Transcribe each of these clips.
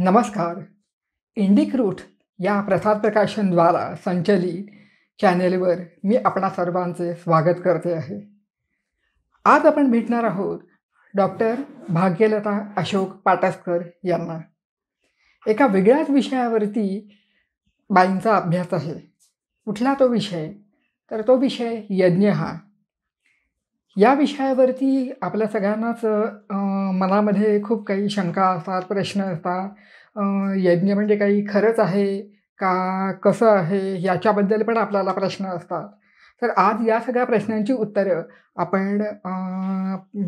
नमस्कार Indic route या प्रसाद प्रकाशनद्वारा संचलित चॅनेलवर मी आपणा सर्वांचे स्वागत करते आहे आज आपण भेटणार आहोत डॉक्टर भाग्यलता अशोक पाटसकर यांना एका वेगळ्याच विषयावरती बाईंचा अभ्यास आहे कुठला तो विषय तर तो विषय यज्ञ हा या विषयावरती आपल्या सगळ्यांनाच मनामध्ये खूप काही शंका असतात प्रश्न असतात यज्ञ म्हणजे काही खरंच आहे का कसं आहे याच्याबद्दल पण आपल्याला प्रश्न असतात तर आज या सगळ्या प्रश्नांची उत्तरं आपण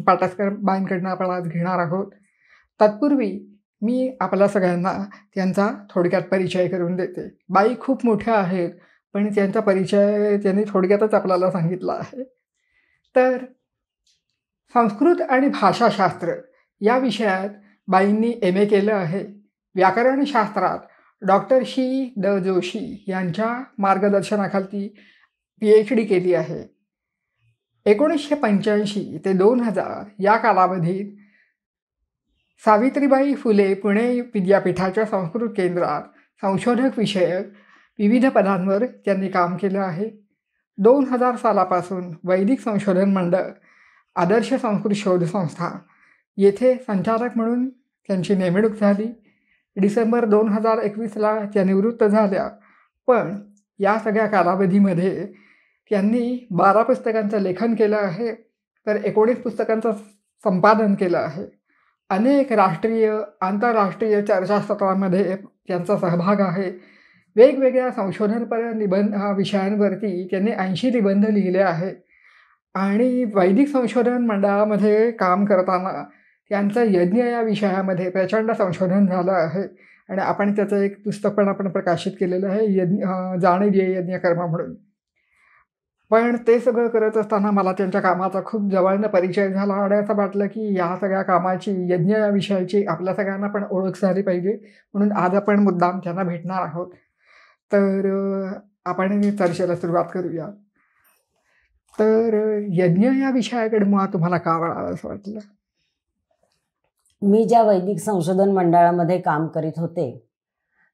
पाटासकर बाईंकडनं आपण आज घेणार आहोत तत्पूर्वी मी आपल्या सगळ्यांना त्यांचा थोडक्यात परिचय करून देते बाई खूप मोठ्या आहेत पण त्यांचा परिचय त्यांनी थोडक्यातच आपल्याला सांगितला आहे तर संस्कृत आणि भाषाशास्त्र या विषयात बाईंनी एम ए केलं आहे व्याकरणशास्त्रात डॉक्टर शी द जोशी यांच्या मार्गदर्शनाखाली पी एच डी केली आहे एकोणीसशे पंच्याऐंशी ते दोन हजार या कालावधीत सावित्रीबाई फुले पुणे विद्यापीठाच्या संस्कृत केंद्रात संशोधक विषयक विविध पदांवर त्यांनी काम केलं आहे दोन हजार सालापासून वैदिक संशोधन मंडळ आदर्श संस्कृत शोध संस्था येथे संचालक म्हणून त्यांची नेमणूक झाली डिसेंबर दोन हजार एकवीसला त्या निवृत्त झाल्या पण या सगळ्या कालावधीमध्ये त्यांनी बारा पुस्तकांचं लेखन केलं आहे तर एकोणीस पुस्तकांचं संपादन केलं आहे अनेक राष्ट्रीय आंतरराष्ट्रीय चर्चासत्रामध्ये त्यांचा सहभाग आहे वेगवेगळ्या संशोधनपर निबंध विषयांवरती त्यांनी ऐंशी निबंध लिहिले आहेत आणि वैदिक संशोधन मंडळामध्ये काम करताना यांचं यज्ञ या विषयामध्ये प्रचंड संशोधन झालं आहे आणि आपण त्याचं एक पुस्तक पण आपण प्रकाशित केलेलं आहे यज्ञ जाणीव यज्ञ यज्ञकर्म म्हणून पण ते सगळं करत असताना मला त्यांच्या कामाचा खूप जवळनं परिचय झाला आणि असं वाटलं की या सगळ्या कामाची यज्ञ या विषयाची आपल्या सगळ्यांना पण ओळख झाली पाहिजे म्हणून आज आपण मुद्दाम त्यांना भेटणार आहोत तर आपण चर्चेला सुरुवात करूया तर यज्ञ या विषयाकडे मुळात तुम्हाला का वळावं असं वाटलं मी ज्या वैदिक संशोधन मंडळामध्ये काम करीत होते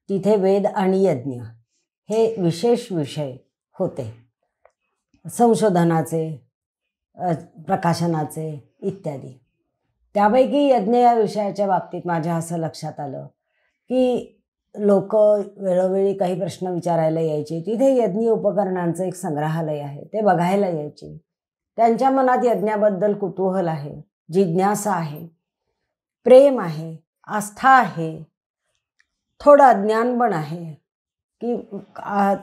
तिथे वेद आणि यज्ञ हे विशेष विषय होते संशोधनाचे प्रकाशनाचे इत्यादी त्यापैकी यज्ञ या विषयाच्या बाबतीत माझ्या असं लक्षात आलं की लोक वेळोवेळी काही प्रश्न विचारायला यायचे तिथे यज्ञ उपकरणांचं एक संग्रहालय आहे ते बघायला यायचे त्यांच्या मनात यज्ञाबद्दल कुतूहल आहे जिज्ञासा आहे प्रेम आहे आस्था आहे थोडं अज्ञान पण आहे की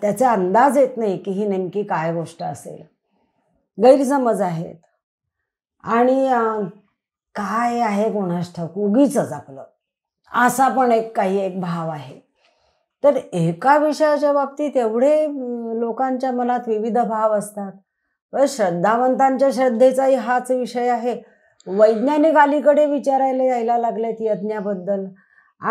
त्याचा अंदाज येत नाही की ही नेमकी काय गोष्ट असेल गैरसमज आहेत आणि काय आहे कोणास उगीच आपलं असा पण एक काही एक भाव आहे तर एका विषयाच्या बाबतीत एवढे लोकांच्या मनात विविध भाव असतात श्रद्धावंतांच्या श्रद्धेचाही हाच विषय आहे वैज्ञानिक अलीकडे विचारायला यायला लागलेत यज्ञाबद्दल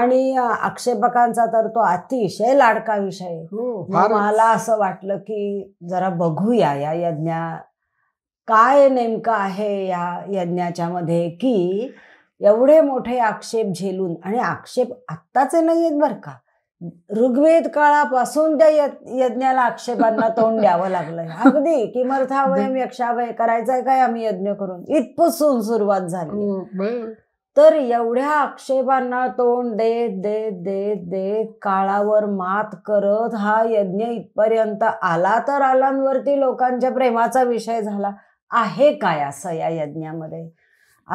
आणि आक्षेपकांचा तर तो अतिशय लाडका विषय हो. मला असं वाटलं की जरा बघूया या यज्ञा काय नेमकं आहे या यज्ञाच्या मध्ये की एवढे मोठे आक्षेप झेलून आणि आक्षेप आत्ताचे नाही आहेत बरं का ऋग्वेद काळापासून त्या यज्ञाला आक्षेपांना तोंड द्यावं लागलंय अगदी अवयम यक्षावय करायचंय काय आम्ही यज्ञ करून इथपासून सुरुवात झाली हो, तर एवढ्या आक्षेपांना तोंड देत देत देत देत काळावर मात करत हा यज्ञ इथपर्यंत आला तर आलांवरती लोकांच्या प्रेमाचा विषय झाला आहे काय असं या यज्ञामध्ये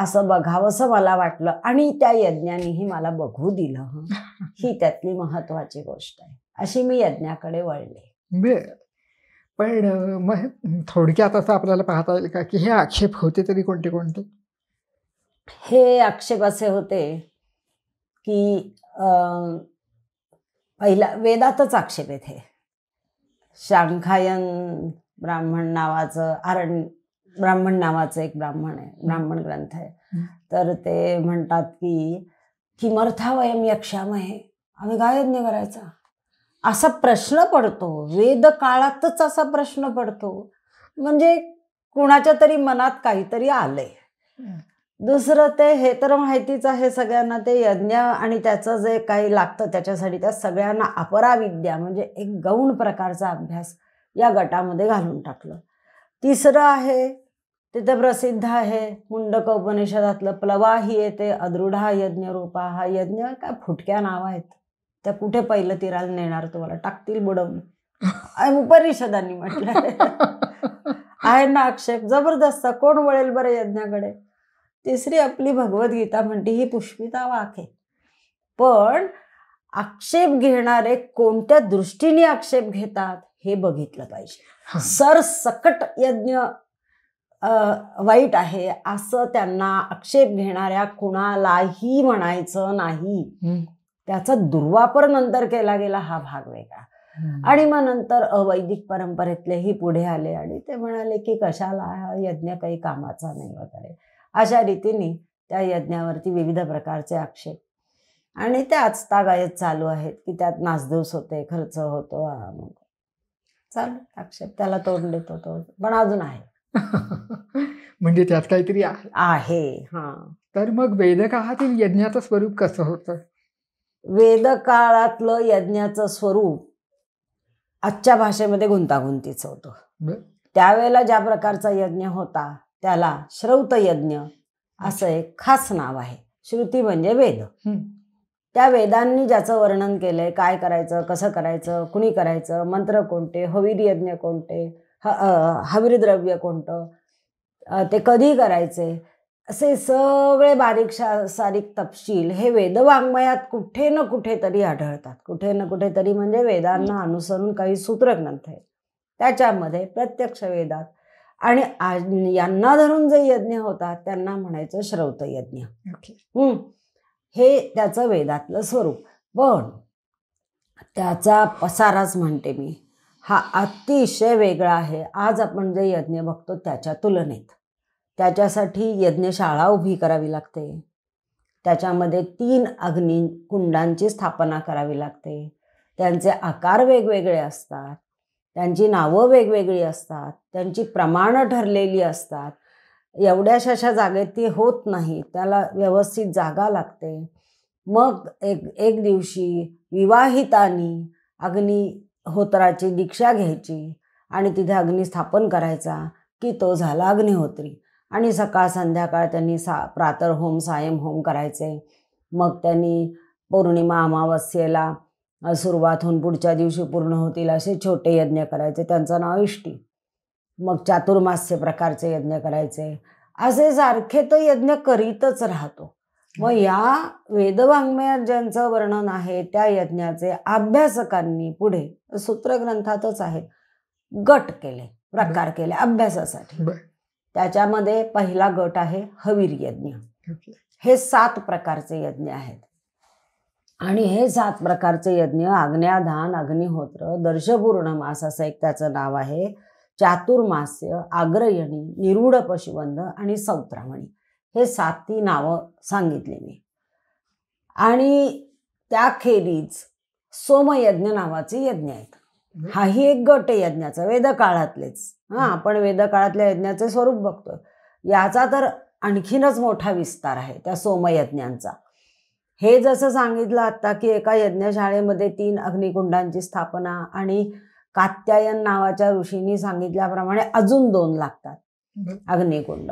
असं बघावंसं मला वाटलं आणि त्या यज्ञानेही मला बघू दिलं ही त्यातली महत्वाची गोष्ट आहे अशी मी यज्ञाकडे वळले पण मग थोडक्यात असं आपल्याला पाहता येईल का की हे आक्षेप होते तरी कोणते कोणते हे आक्षेप असे होते की पहिला वेदातच आक्षेप येते शांखायन ब्राह्मण नावाचं आरण ब्राह्मण नावाचं एक ब्राह्मण आहे ब्राह्मण ग्रंथ आहे तर ते म्हणतात की किमर्था वयम यक्षाम आहे आम्ही काय यज्ञ करायचा असा प्रश्न पडतो वेद काळातच असा प्रश्न पडतो म्हणजे कुणाच्या तरी मनात काहीतरी आलंय दुसरं ते हे तर माहितीच आहे सगळ्यांना ते यज्ञ आणि त्याचं जे काही लागतं त्याच्यासाठी त्या सगळ्यांना अपराविद्या म्हणजे एक गौण प्रकारचा अभ्यास या गटामध्ये घालून टाकलं तिसरं आहे तिथं प्रसिद्ध आहे मुंडक उपनिषदातलं प्लवाही येते अदृढा रूपा हा यज्ञ काय फुटक्या नाव आहेत त्या कुठे पहिलं तिराला नेणार तुम्हाला टाकतील बुडवून उपनिषदांनी म्हटलं आहे ना आक्षेप जबरदस्त कोण वळेल बरं यज्ञाकडे तिसरी आपली भगवद्गीता म्हणते ही पुष्पिता वाक आहे पण आक्षेप घेणारे कोणत्या दृष्टीने आक्षेप घेतात हे बघितलं पाहिजे सरसकट यज्ञ वाईट आहे असं त्यांना आक्षेप घेणाऱ्या कुणालाही म्हणायचं नाही त्याचा दुर्वापर नंतर केला गेला हा भाग वेगळा आणि मग नंतर अवैदिक परंपरेतलेही पुढे आले आणि ते म्हणाले की कशाला यज्ञ काही कामाचा नाही वगैरे अशा रीतीने त्या यज्ञावरती विविध प्रकारचे आक्षेप आणि ते आजता गायत चालू आहेत की त्यात नाचधूस होते खर्च होतो चालू आक्षेप त्याला तोंड देतो तो पण अजून आहे म्हणजे त्यात काहीतरी आहे हा तर मग वेदकाळातील यज्ञाचं स्वरूप कसं होतं वेद यज्ञाचं स्वरूप आजच्या भाषेमध्ये गुंतागुंतीच होतं त्यावेळेला ज्या प्रकारचा यज्ञ होता त्याला श्रौत यज्ञ असं एक खास नाव आहे श्रुती म्हणजे वेद त्या वेदांनी ज्याचं वर्णन केलंय काय करायचं कसं करायचं कुणी करायचं मंत्र कोणते हवीर यज्ञ कोणते ह द्रव्य कोणतं ते कधी करायचे असे सगळे बारीक सारीक तपशील हे वेदवाङ्मयात कुठे ना कुठेतरी आढळतात कुठे ना कुठेतरी म्हणजे वेदांना अनुसरून काही सूत्रग्रंथ आहेत त्याच्यामध्ये प्रत्यक्ष वेदात आणि यांना धरून जे यज्ञ होतात त्यांना म्हणायचं श्रौत यज्ञ हम्म हे त्याचं वेदातलं स्वरूप पण त्याचा पसाराच म्हणते मी हा अतिशय वेगळा आहे आज आपण जे यज्ञ बघतो त्याच्या तुलनेत त्याच्यासाठी यज्ञशाळा उभी करावी लागते त्याच्यामध्ये तीन अग्नी कुंडांची स्थापना करावी लागते त्यांचे आकार वेगवेगळे असतात त्यांची नावं वेगवेगळी असतात त्यांची प्रमाणं ठरलेली असतात एवढ्याशा अशा जागेत ती होत नाही त्याला व्यवस्थित जागा लागते मग एक एक दिवशी विवाहितानी अग्नी होत्राची दीक्षा घ्यायची आणि तिथे अग्निस्थापन करायचा की तो झाला अग्निहोत्री आणि सकाळ संध्याकाळ त्यांनी सा प्रातर होम सायम होम करायचे मग त्यांनी पौर्णिमा अमावस्येला सुरुवात होऊन पुढच्या दिवशी पूर्ण होतील असे छोटे यज्ञ करायचे त्यांचं नाव इष्टी मग चातुर्मास्य प्रकारचे यज्ञ करायचे असे सारखे तो यज्ञ करीतच राहतो मग या वेदवाङ्मयात ज्यांचं वर्णन आहे त्या यज्ञाचे अभ्यासकांनी पुढे सूत्रग्रंथातच आहेत गट केले प्रकार केले अभ्यासासाठी त्याच्यामध्ये पहिला गट आहे हवीर यज्ञ हे सात प्रकारचे यज्ञ आहेत आणि हे सात प्रकारचे यज्ञ आग्न्याधान अग्निहोत्र दर्शपूर्ण मास असं एक त्याचं नाव आहे चातुर्मास्य आग्रयणी निरूढ पशुबंध आणि सौत्रामणी हे साती नाव सांगितली मी आणि त्याखेरीज सोमयज्ञ नावाचे यज्ञ आहेत हाही एक गट आहे यज्ञाचा वेदकाळातलेच हा आपण वेदकाळातल्या यज्ञाचे स्वरूप बघतो याचा तर आणखीनच मोठा विस्तार आहे त्या सोमयज्ञांचा हे जसं सांगितलं आता की एका यज्ञशाळेमध्ये तीन अग्निकुंडांची स्थापना आणि कात्यायन नावाच्या ऋषींनी सांगितल्याप्रमाणे अजून दोन लागतात अग्निकुंड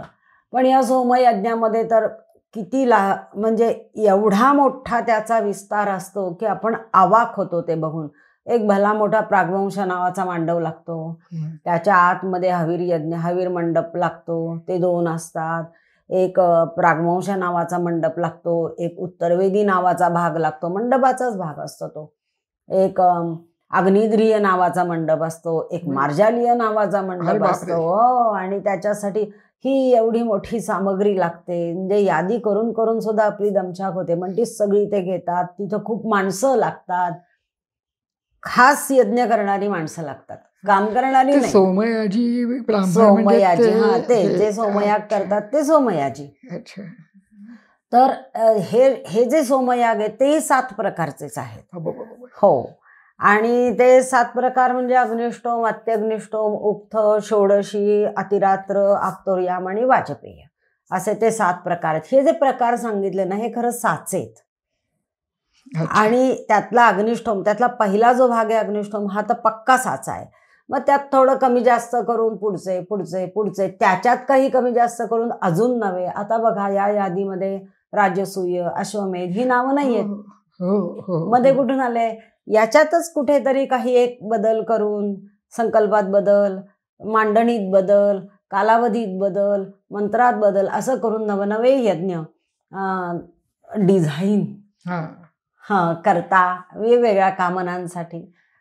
पण या सोमयज्ञामध्ये तर किती ला म्हणजे एवढा मोठा त्याचा विस्तार असतो की आपण आवाक होतो ते बघून एक भला मोठा प्रागवंश नावाचा मांडव लागतो त्याच्या आतमध्ये हवीर यज्ञ हवीर मंडप लागतो ते दोन असतात एक प्रागवंश नावाचा मंडप लागतो एक उत्तरवेदी नावाचा भाग लागतो मंडपाचाच भाग असतो तो एक अग्निद्रिय नावाचा मंडप असतो एक मार्जालीय नावाचा मंडप असतो हो, आणि त्याच्यासाठी ही एवढी मोठी सामग्री लागते म्हणजे यादी करून करून सुद्धा आपली दमछाक होते म्हणजे सगळी ते घेतात तिथं खूप माणसं लागतात खास यज्ञ करणारी माणसं लागतात काम करणारी सोमयाजी म्हणजे सोमयाजी हा ते जे सोमयाग करतात ते सोमयाजी तर हे हे जे सोमयाग आहे ते सात प्रकारचेच आहेत हो आणि ते सात प्रकार म्हणजे अग्निष्टोम अत्यग्निष्टोम उक्त षोडशी अतिरात्र आप्तोर्याम आणि वाजपेय असे ते सात प्रकार हे जे प्रकार सांगितले ना हे खरं साचेत आणि त्यातला अग्निष्ठोम त्यातला पहिला जो भाग आहे अग्निष्ठोम हा तर पक्का साचा आहे मग त्यात थोडं कमी जास्त करून पुढचे पुढचे पुढचे त्याच्यात काही कमी जास्त करून अजून नव्हे आता बघा या यादीमध्ये राजसूय अश्वमेध ही नावं नाहीये हो, हो, हो. मध्ये कुठून आले याच्यातच कुठेतरी काही एक बदल करून संकल्पात बदल मांडणीत बदल कालावधीत बदल मंत्रात बदल असं करून नवनवे यज्ञ डिझाईन हां करता वेगवेगळ्या कामनांसाठी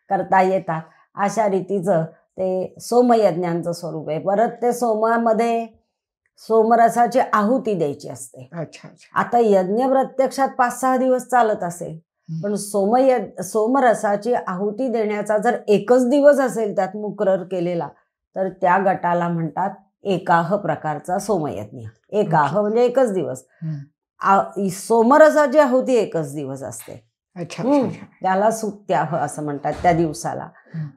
करता येतात अशा रीतीचं ते सोमयज्ञांचं स्वरूप आहे परत ते सोमामध्ये सोमरसाची आहुती द्यायची असते अच्छा आता यज्ञ प्रत्यक्षात पाच सहा दिवस चालत असेल पण सोमय सोमरसाची आहुती देण्याचा जर एकच दिवस असेल त्यात मुक्रर केलेला तर त्या गटाला म्हणतात एकाह प्रकारचा सोमयज्ञ एकाह म्हणजे एकच दिवस सोमरसाची आहुती एकच दिवस असते त्याला सुत्याह असं म्हणतात त्या दिवसाला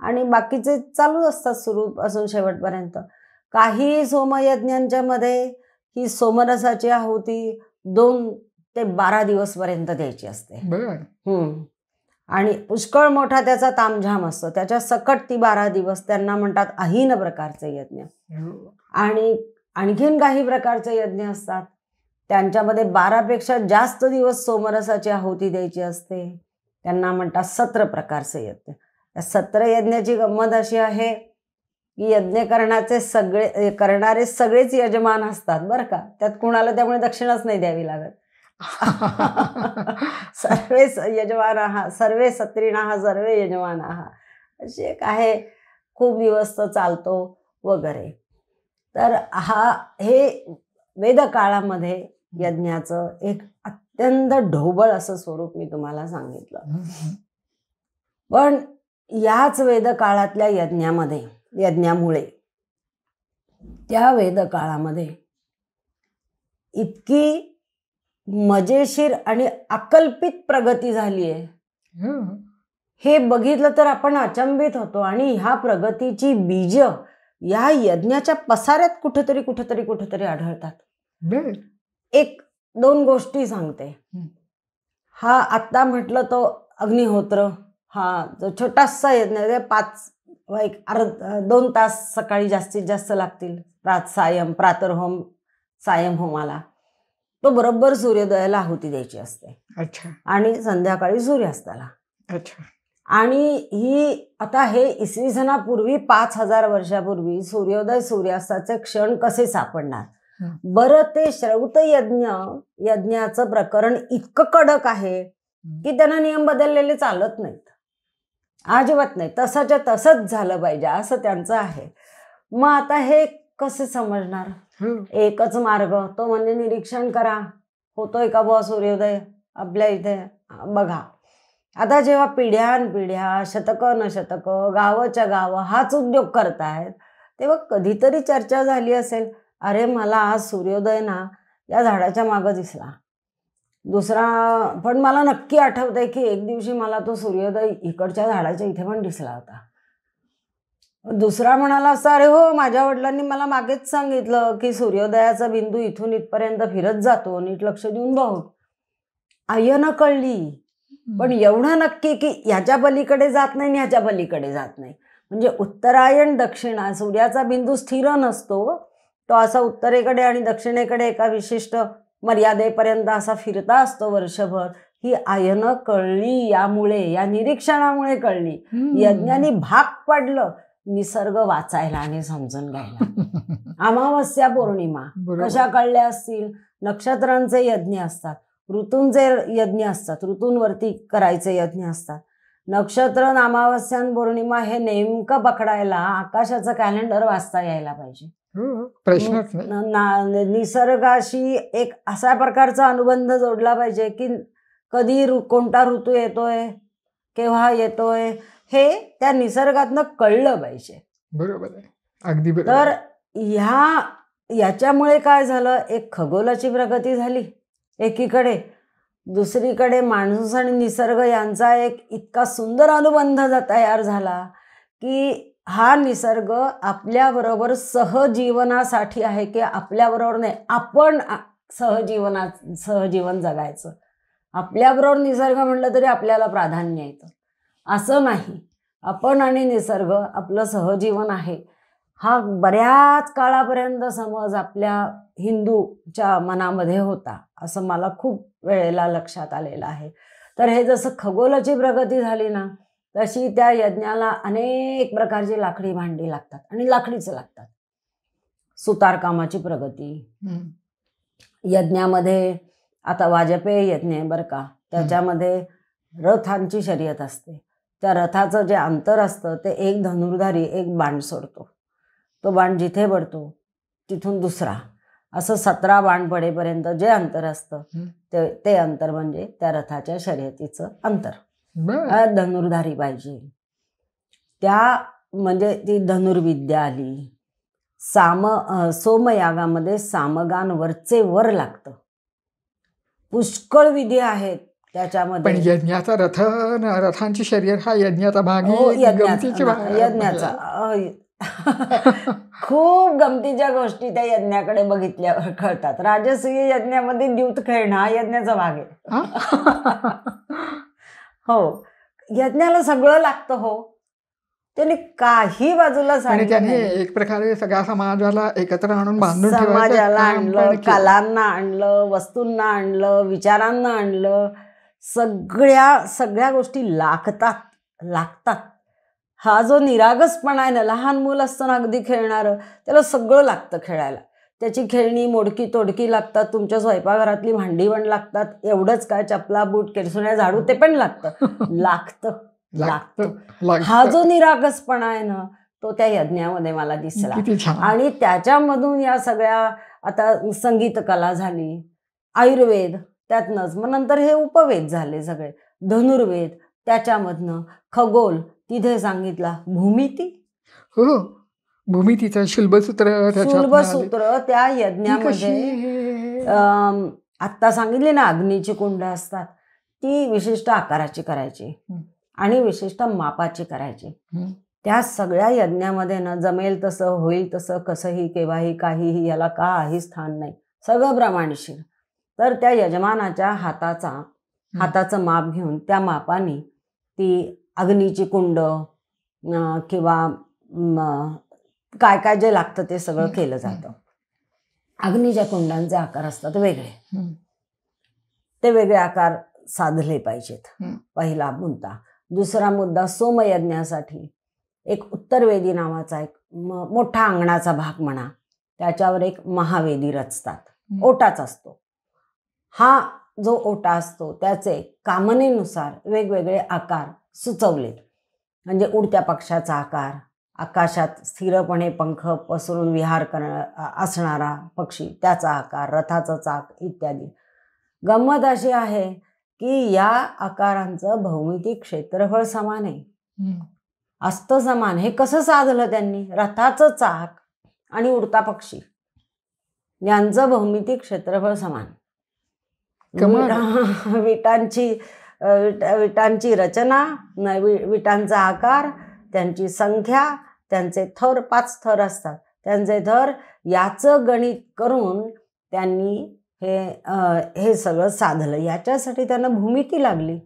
आणि बाकीचे चालू असतात सुरू असून शेवटपर्यंत काही सोमयज्ञांच्या मध्ये ही सोमरसाची आहुती दोन ते बारा दिवसपर्यंत द्यायची असते आणि पुष्कळ मोठा त्याचा तामझाम असतो त्याच्या सकट ती बारा दिवस त्यांना म्हणतात अहीन प्रकारचे यज्ञ हो. आणि आणखीन काही प्रकारचे यज्ञ असतात त्यांच्यामध्ये पेक्षा जास्त दिवस सोमरसाची आहुती द्यायची असते त्यांना म्हणतात सत्र प्रकारचे यज्ञ त्या सत्र यज्ञाची गंमत अशी आहे की यज्ञ करण्याचे सगळे करणारे सगळेच यजमान असतात बरं का त्यात कुणाला त्यामुळे दक्षिणाच नाही द्यावी लागत सर्वे यजमान सर्वे सत्रिणाः सर्वे यजमान असे एक आहे खूप दिवस चालतो वगैरे तर हा हे वेदकाळामध्ये यज्ञाचं एक अत्यंत ढोबळ असं स्वरूप मी तुम्हाला सांगितलं पण याच वेदकाळातल्या यज्ञामध्ये यज्ञामुळे त्या वेदकाळामध्ये इतकी मजेशीर आणि अकल्पित प्रगती झाली आहे हे बघितलं तर आपण अचंबित होतो आणि ह्या प्रगतीची बीज या यज्ञाच्या पसाऱ्यात कुठेतरी कुठेतरी कुठेतरी आढळतात एक दोन गोष्टी सांगते हा आत्ता म्हटलं तो अग्निहोत्र हा जो छोटासा यज्ञ पाच एक अर्ध दोन तास सकाळी जास्तीत जास्त लागतील प्रात सायम प्रातर्होम सायम होमाला तो बरोबर सूर्योदयाला आहुती द्यायची असते अच्छा आणि संध्याकाळी सूर्यास्ताला अच्छा आणि ही आता हे इसवी सणापूर्वी पाच हजार वर्षापूर्वी सूर्योदय सूर्यास्ताचे क्षण कसे सापडणार बर ते श्रौत यज्ञ यज्ञाचं प्रकरण इतकं कडक आहे की त्यांना नियम बदललेले चालत नाहीत अजिबात नाही तसाच्या तसंच झालं पाहिजे असं त्यांचं आहे मग आता हे कसे समजणार एकच मार्ग तो म्हणजे निरीक्षण करा होतोय का बुवा सूर्योदय आपल्या इथे बघा आता जेव्हा पिढ्यान पिढ्या शतक न शतक गावच्या गाव हाच उद्योग करतायत तेव्हा कधीतरी चर्चा झाली असेल अरे मला आज सूर्योदय ना या झाडाच्या मागं दिसला दुसरा पण मला नक्की आठवतंय की एक दिवशी मला तो सूर्योदय इकडच्या झाडाच्या इथे पण दिसला होता दुसरा म्हणाला असा अरे हो माझ्या वडिलांनी मला मागेच सांगितलं की सूर्योदयाचा बिंदू इथून इथपर्यंत फिरत जातो नीट लक्ष देऊन भाऊ आयन कळली पण एवढं नक्की की ह्याच्या पलीकडे जात नाही आणि ह्याच्या पलीकडे जात नाही म्हणजे उत्तरायण दक्षिणा सूर्याचा बिंदू स्थिर नसतो तो असा उत्तरेकडे आणि दक्षिणेकडे एका विशिष्ट मर्यादेपर्यंत असा फिरता असतो वर्षभर ही आयनं कळली यामुळे या निरीक्षणामुळे कळली यज्ञानी भाग पाडलं निसर्ग वाचायला आणि समजून घ्यायला अमावस्या पौर्णिमा कशा कळल्या असतील नक्षत्रांचे यज्ञ असतात ऋतूंचे यज्ञ असतात ऋतूंवरती करायचे यज्ञ असतात नक्षत्र अमावस्या पौर्णिमा हे नेमकं पकडायला आकाशाचं कॅलेंडर वाचता यायला पाहिजे हो, निसर्गाशी एक असा प्रकारचा अनुबंध जोडला पाहिजे की कधी कोणता ऋतू येतोय केव्हा येतोय हे त्या निसर्गातनं कळलं पाहिजे बरोबर आहे अगदी तर ह्या याच्यामुळे काय झालं एक खगोलाची प्रगती झाली एकीकडे दुसरीकडे माणूस आणि निसर्ग यांचा एक इतका सुंदर अनुबंध तयार झाला की हा निसर्ग आपल्याबरोबर सहजीवनासाठी आहे की आपल्याबरोबर नाही आपण सहजीवना सहजीवन जगायचं आपल्याबरोबर निसर्ग म्हटलं तरी आपल्याला प्राधान्य येतं असं नाही आपण आणि निसर्ग आपलं सहजीवन आहे हा बऱ्याच काळापर्यंत समज आपल्या हिंदूच्या मनामध्ये होता असं मला खूप वेळेला लक्षात आलेलं आहे तर हे जसं खगोलाची प्रगती झाली ना तशी त्या यज्ञाला अनेक प्रकारची लाकडी भांडी लागतात आणि लाकडीच लागतात सुतारकामाची प्रगती यज्ञामध्ये आता वाजपेयी यज्ञ आहे बरं का त्याच्यामध्ये रथांची शर्यत असते त्या रथाचं जे अंतर असतं ते एक धनुर्धारी एक बाण सोडतो तो बाण जिथे पडतो तिथून दुसरा असं सतरा बाण पडेपर्यंत जे अंतर असतं ते ते अंतर म्हणजे त्या रथाच्या शर्यतीचं अंतर धनुर्धारी पाहिजे त्या म्हणजे ती धनुर्विद्या आली साम सोमयागामध्ये सामगान वरचे वर लागतं पुष्कळ विधी आहेत त्याच्यामध्ये पण यज्ञाचा रथ रथांची शरीर हा यज्ञाचा भाग हो, यज्ञाचा खूप गमतीच्या गोष्टी त्या यज्ञाकडे बघितल्यावर कळतात राजसूय यज्ञामध्ये द्यूत खेळणं हा यज्ञाचा भाग आहे हो यज्ञाला सगळं लागतं हो त्याने काही बाजूला त्याने एक प्रकारे सगळ्या समाजाला एकत्र आणून बांधून समाजाला आणलं कलांना आणलं वस्तूंना आणलं विचारांना आणलं सगळ्या सगळ्या गोष्टी लागतात लागतात हा जो निरागसपणा आहे ना लहान मूल असताना अगदी खेळणारं त्याला सगळं लागतं खेळायला त्याची खेळणी मोडकी तोडकी लागतात तुमच्या स्वयंपाकघरातली भांडी पण लागतात एवढंच काय चपला बूट केरसुण्या झाडू ते पण लागतं लागतं लागतं हा जो निरागसपणा आहे ना तो त्या यज्ञामध्ये मला दिसला आणि त्याच्यामधून या सगळ्या आता संगीत कला झाली आयुर्वेद त्यातनंच मग नंतर हे उपवेद झाले सगळे धनुर्वेद त्याच्यामधनं खगोल तिथे सांगितला भूमिती हो, हो. भूमितीचा शुल्बसूत्र शुल्बसूत्र त्या यज्ञामध्ये आत्ता सांगितले ना अग्नीची कुंड असतात ती विशिष्ट आकाराची करायची आणि विशिष्ट मापाची करायची त्या सगळ्या यज्ञामध्ये ना जमेल तसं होईल तसं कसंही केव्हाही काहीही याला काही स्थान नाही सगळं प्रमाणशीर तर त्या यजमानाच्या हाताचा हाताचं माप घेऊन त्या मापाने ती अग्नीची कुंड किंवा काय काय जे लागतं ते सगळं केलं जातं अग्नीच्या कुंडांचे आकार असतात वेगळे ते वेगळे आकार साधले पाहिजेत पहिला मुद्दा दुसरा मुद्दा सोमयज्ञासाठी एक उत्तरवेदी नावाचा एक मोठा अंगणाचा भाग म्हणा त्याच्यावर एक महावेदी रचतात ओटाच असतो हा जो ओटा असतो त्याचे कामनेनुसार वेगवेगळे आकार सुचवले म्हणजे उडत्या पक्षाचा आकार आकाशात स्थिरपणे पंख पसरून विहार कर असणारा पक्षी त्याचा आकार रथाचा चाक इत्यादी गंमत अशी आहे की या आकारांचं भौमितिक क्षेत्रफळ समान आहे अस्त समान हे कसं साधलं त्यांनी रथाचं चाक आणि उडता पक्षी यांचं भौमितिक क्षेत्रफळ समान विटांची विटांची रचना विटांचा आकार त्यांची संख्या त्यांचे थर पाच थर असतात त्यांचे थर याचं गणित करून त्यांनी हे हे सगळं साधलं याच्यासाठी त्यांना भूमिती लागली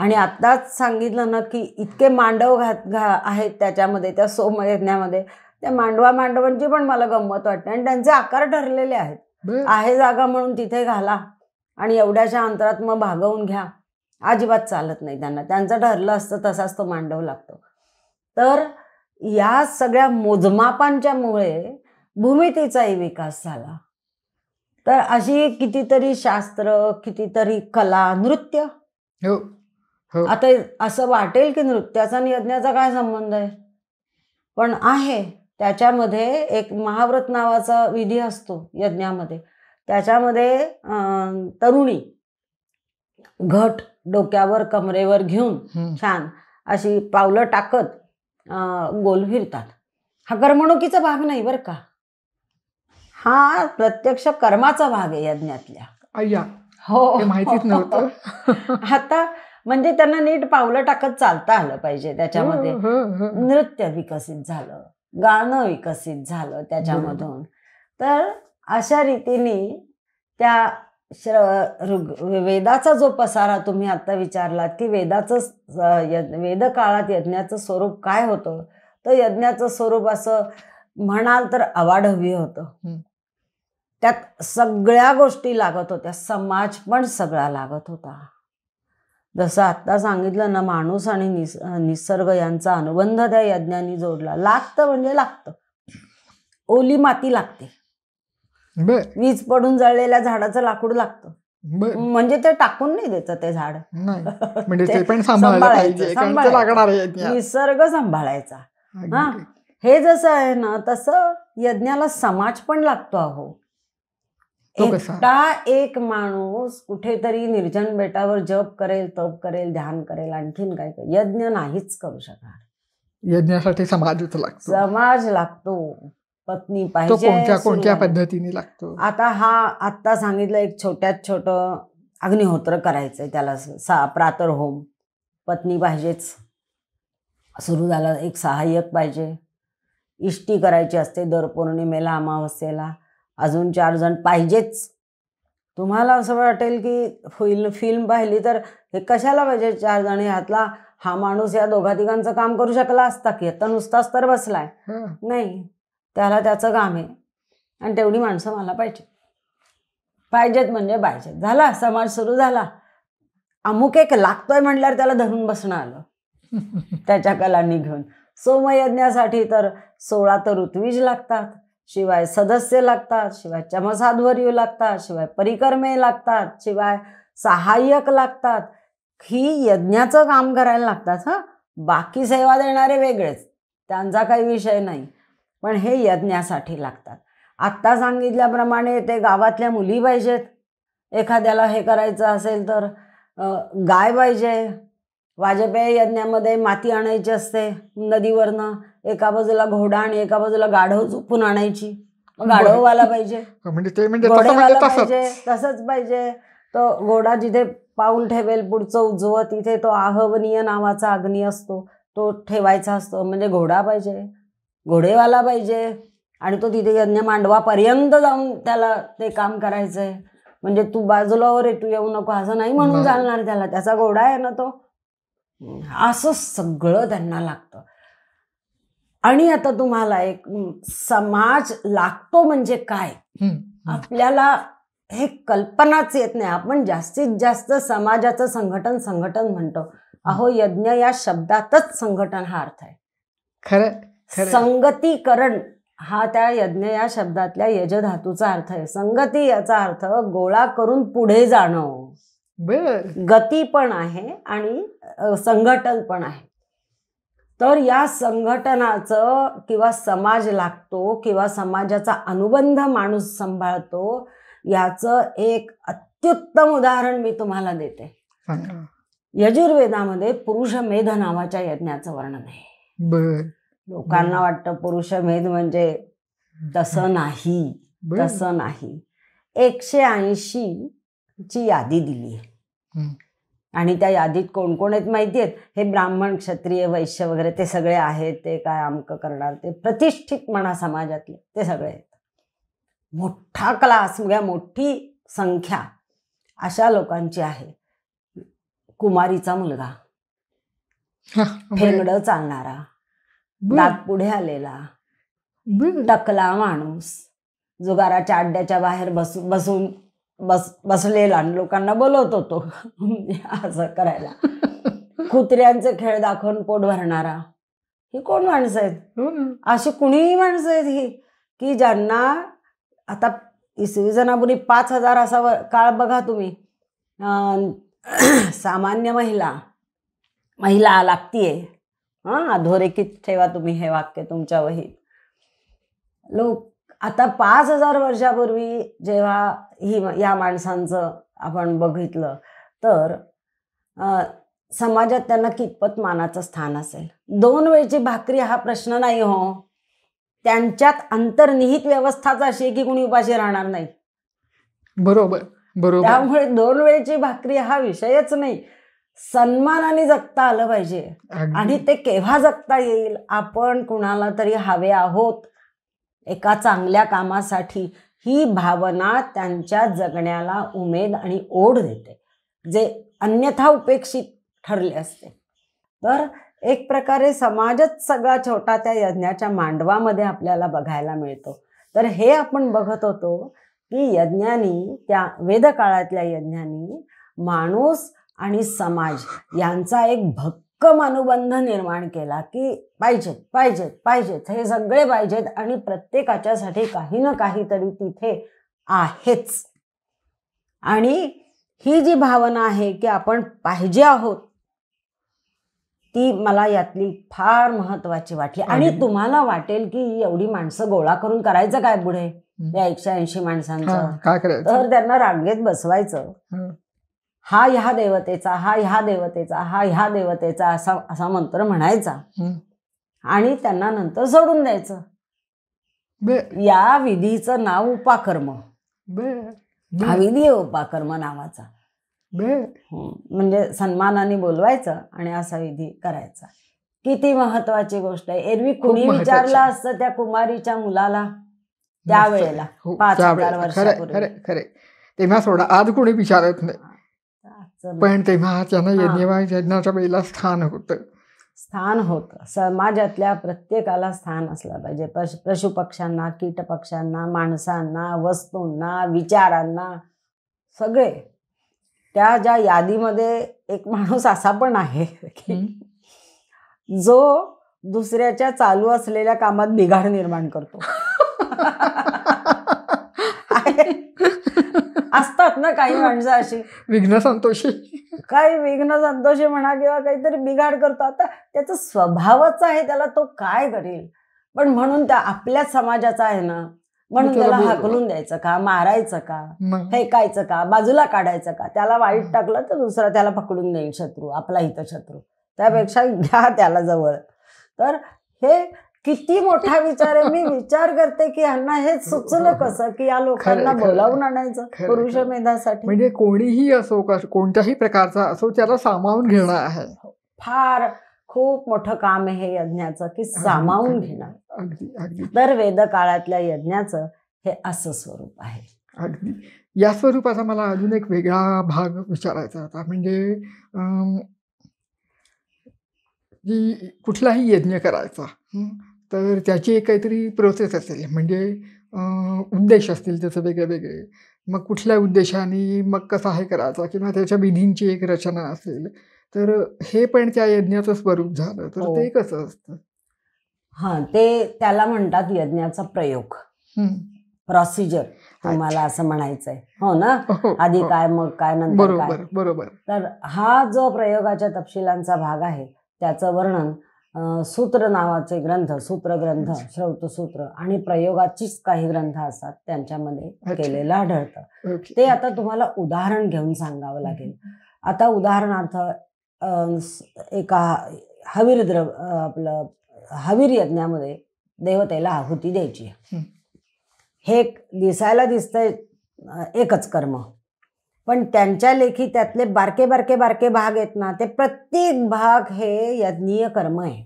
आणि आत्ताच सांगितलं ना की इतके मांडव घात घा आहेत त्याच्यामध्ये त्या सोमयज्ञामध्ये त्या मांडवा मांडवांची पण मला गंमत वाटते आणि त्यांचे आकार ठरलेले आहेत आहे जागा म्हणून तिथे घाला आणि एवढ्याशा अंतरात मग भागवून घ्या अजिबात चालत नाही त्यांना त्यांचं ठरलं असतं तसाच तो मांडव लागतो तर या सगळ्या मोजमापांच्यामुळे भूमितीचाही विकास झाला तर अशी कितीतरी शास्त्र कितीतरी कला नृत्य हो, हो. आता असं वाटेल की नृत्याचा आणि यज्ञाचा काय संबंध आहे पण आहे त्याच्यामध्ये एक महाव्रत नावाचा विधी असतो यज्ञामध्ये त्याच्यामध्ये तरुणी घट डोक्यावर कमरेवर घेऊन छान अशी पावलं टाकत गोल फिरतात हा करमणुकीचा भाग नाही बरं का हा प्रत्यक्ष कर्माचा भाग आहे यज्ञातल्या हो माहितीच नव्हतं आता म्हणजे त्यांना नीट पावलं टाकत चालता आलं पाहिजे त्याच्यामध्ये नृत्य विकसित झालं गाणं विकसित झालं त्याच्यामधून तर अशा रीतीने त्या श्र वेदाचा जो पसारा तुम्ही आता विचारलात की वेदाचं वेद काळात यज्ञाचं स्वरूप काय होतं तर यज्ञाचं स्वरूप असं म्हणाल तर अवाढव्य होतं त्यात सगळ्या गोष्टी लागत होत्या समाज पण सगळा लागत होता जसं आत्ता सांगितलं ना माणूस आणि निसर्ग यांचा अनुबंध त्या यज्ञानी जोडला लागतं म्हणजे लागतं ओली माती लागते वीज पडून जळलेल्या झाडाचं लाकूड लागतं म्हणजे ते टाकून नाही देत ते झाड निसर्ग सांभाळायचा हा हे जसं आहे ना तसं यज्ञाला समाज पण लागतो अहो एकटा एक माणूस कुठेतरी निर्जन बेटावर जप करेल तप करेल ध्यान करेल आणखीन काय यज्ञ नाहीच करू शकणार यज्ञासाठी समाज लागतो समाज लागतो पत्नी पाहिजे कोणत्या कोणत्या पद्धतीने लागतो आता हा आता सांगितलं एक छोट्यात छोट अग्निहोत्र करायचंय त्याला सा प्रातर होम पत्नी पाहिजेच सुरू झाला एक सहाय्यक पाहिजे इष्टी करायची असते दर पौर्णिमेला अमावस्येला अजून चार जण पाहिजेच तुम्हाला असं वाटेल की फिल्म फिल्म पाहिली तर हे कशाला पाहिजे चार जण ह्यातला हा माणूस या दोघा तिघांचं काम करू शकला असता की आता नुसताच तर बसलाय नाही त्याला त्याचं काम आहे आणि तेवढी माणसं मला पाहिजे पाहिजेत म्हणजे पाहिजेत झाला समाज सुरू झाला अमुक एक लागतोय म्हटल्यावर त्याला धरून बसणं आलं त्याच्या कलांनी घेऊन सोमयज्ञासाठी तर सोळा तर ऋत्वीज लागतात शिवाय सदस्य लागतात शिवाय चमसाध्वर्यू लागतात शिवाय परिकर्मे लागतात शिवाय सहाय्यक लागतात ही यज्ञाचं काम करायला लागतात हां बाकी सेवा देणारे वेगळेच त्यांचा काही विषय नाही पण हे यज्ञासाठी लागतात आत्ता सांगितल्याप्रमाणे ते गावातल्या मुली पाहिजेत एखाद्याला हे करायचं असेल तर गाय पाहिजे वाजपेयी यज्ञामध्ये माती आणायची असते नदीवरनं एका बाजूला घोडा आणि एका बाजूला गाढव चुकून आणायची गाढव म्हणजे म्हणजे म्हणजे पाहिजे तसंच पाहिजे तो घोडा जिथे पाऊल ठेवेल पुढचं उजव तिथे तो आहवनीय नावाचा अग्नी असतो तो ठेवायचा असतो म्हणजे घोडा पाहिजे घोडेवाला पाहिजे आणि तो तिथे यज्ञ मांडवापर्यंत जाऊन त्याला ते काम करायचंय म्हणजे तू बाजूला रे तू येऊ नको असं नाही म्हणून चालणार त्याला त्याचा घोडा आहे ना तो असं सगळं त्यांना लागतं आणि आता तुम्हाला एक समाज लागतो म्हणजे काय आपल्याला हे कल्पनाच येत नाही आपण जास्तीत जास्त समाजाचं संघटन संघटन म्हणतो अहो यज्ञ या शब्दातच संघटन हा अर्थ आहे खरं संगतीकरण हा त्या यज्ञ या शब्दातल्या यजधातूचा अर्थ आहे संगती याचा अर्थ गोळा करून पुढे जाणं गती पण आहे आणि संघटन पण आहे तर या संघटनाचं किंवा समाज लागतो किंवा समाजाचा अनुबंध माणूस सांभाळतो याचं एक अत्युत्तम उदाहरण मी तुम्हाला देते यजुर्वेदामध्ये पुरुष मेध नावाच्या यज्ञाचं वर्णन आहे लोकांना वाटतं पुरुष मेध म्हणजे तसं नाही तसं नाही एकशे ऐंशी ची यादी दिली आहे आणि त्या यादीत कोण कोण आहेत माहिती आहेत हे ब्राह्मण क्षत्रिय वैश्य वगैरे ते सगळे आहेत ते काय आमक करणार ते प्रतिष्ठित म्हणा समाजातले ते सगळे आहेत मोठा क्लास म्हणजे मोठी संख्या अशा लोकांची आहे कुमारीचा मुलगा फेंगड चालणारा दात पुढे आलेला टकला माणूस जुगाराच्या अड्ड्याच्या बाहेर बसून बसून बस बसलेला लोकांना बोलवत होतो असं करायला कुत्र्यांचे खेळ दाखवून पोट भरणारा ही कोण माणसं आहेत हो अशी कुणीही माणसं आहेत ही की ज्यांना आता इसवी जनापुरी पाच हजार असा काळ बघा तुम्ही सामान्य महिला महिला लागतीये हा अधोरेखित ठेवा तुम्ही हे वाक्य तुमच्या वहीत लोक आता पाच हजार वर्षापूर्वी जेव्हा ही या माणसांचं आपण बघितलं तर समाजात त्यांना कितपत मानाचं स्थान असेल दोन वेळची भाकरी हा प्रश्न नाही हो त्यांच्यात अंतर्निहित व्यवस्थाच अशी आहे की कुणी उपाशी राहणार नाही बरोबर बरोबर त्यामुळे दोन वेळची भाकरी हा विषयच नाही सन्मानाने जगता आलं पाहिजे आणि ते केव्हा जगता येईल आपण कुणाला तरी हवे आहोत एका चांगल्या कामासाठी ही भावना त्यांच्या जगण्याला उमेद आणि ओढ देते जे अन्यथा उपेक्षित ठरले असते तर एक प्रकारे समाजच सगळा छोटा त्या यज्ञाच्या मांडवामध्ये आपल्याला बघायला मिळतो तर हे आपण बघत होतो की यज्ञानी त्या वेदकाळातल्या यज्ञानी माणूस आणि समाज यांचा एक भक्त भक्कम अनुबंध निर्माण केला की पाहिजेत पाहिजेत पाहिजेत हे सगळे पाहिजेत आणि प्रत्येकाच्यासाठी काही ना काहीतरी तिथे आहेच आणि ही जी भावना आहे की आपण पाहिजे आहोत ती मला यातली फार महत्वाची वाटली आणि तुम्हाला वाटेल की एवढी माणसं गोळा करून करायचं काय पुढे या एकशे ऐंशी माणसांचं तर त्यांना रांगेत बसवायचं हा ह्या देवतेचा हा ह्या देवतेचा हा ह्या देवतेचा असा असा मंत्र म्हणायचा आणि त्यांना नंतर सोडून द्यायचं या विधीचं नाव उपाकर्म हा विधी उपाकर्म नावाचा हो, म्हणजे सन्मानाने बोलवायचं आणि असा विधी करायचा किती महत्वाची गोष्ट आहे एरवी कुणी विचारला असतं त्या कुमारीच्या मुलाला त्यावेळेला हो, पाच हजार वर्ष खरे तेव्हा सोडा आज कोणी विचारत नाही पण तेव्हा त्यांना यज्ञाच्या वेळेला स्थान होत स्थान होत समाजातल्या प्रत्येकाला स्थान असलं पाहिजे पश पशु पक्ष्यांना कीट पक्ष्यांना माणसांना वस्तूंना विचारांना सगळे त्या ज्या यादीमध्ये एक माणूस असा पण आहे की जो दुसऱ्याच्या चालू असलेल्या कामात बिघाड निर्माण करतो असतात ना काही माणसं अशी विघ्न संतोषी काही विघ्न संतोषी म्हणा किंवा काहीतरी बिघाड करतो आता त्याचा स्वभावच आहे त्याला तो काय करेल पण म्हणून त्या आपल्याच समाजाचा आहे ना म्हणून त्याला हाकलून द्यायचं का मारायचं का फेकायचं का बाजूला काढायचं का त्याला वाईट टाकलं तर दुसरा त्याला पकडून देईल शत्रू आपला शत्रू त्यापेक्षा घ्या त्याला जवळ तर हे किती मोठा विचार आहे मी विचार करते की यांना हे सुचलं कसं की या लोकांना बोलावून आणायचं पुरुष मेधासाठी म्हणजे कोणीही असो कोणत्याही प्रकारचा असो त्याला सामावून घेणं आहे हो. फार खूप मोठं काम आहे यज्ञाचं की सामावून घेणं तर वेद काळातल्या यज्ञाचं हे असं स्वरूप आहे अगदी या स्वरूपाचा मला अजून एक वेगळा भाग विचारायचा होता म्हणजे कुठलाही यज्ञ करायचा तर त्याची काहीतरी प्रोसेस असेल म्हणजे उद्देश असतील त्याचं वेगळे वेगळे मग कुठल्या उद्देशाने मग कसा हे करायचा किंवा त्याच्या विधींची एक रचना असेल तर हे पण त्या यज्ञाचं स्वरूप झालं तर हो. ते कसं असतं हां ते त्याला म्हणतात यज्ञाचा प्रयोग प्रोसिजर तुम्हाला असं म्हणायचंय हो ना हो, हो. आधी काय मग काय नंतर बरोबर बरोबर तर हा जो प्रयोगाच्या तपशिलांचा भाग आहे त्याचं वर्णन सूत्र नावाचे ग्रंथ सूत्र ग्रंथ श्रौतसूत्र आणि प्रयोगाचीच काही ग्रंथ असतात त्यांच्यामध्ये केलेलं आढळतं ते आता तुम्हाला उदाहरण घेऊन सांगावं लागेल आता उदाहरणार्थ एका हवीर द्रव आपलं हवीर यज्ञामध्ये देवतेला आहुती द्यायची हे दिसायला दिसतंय एकच कर्म पण त्यांच्या लेखी त्यातले बारके बारके बारके भाग आहेत ना ते प्रत्येक भाग हे यज्ञीय कर्म आहे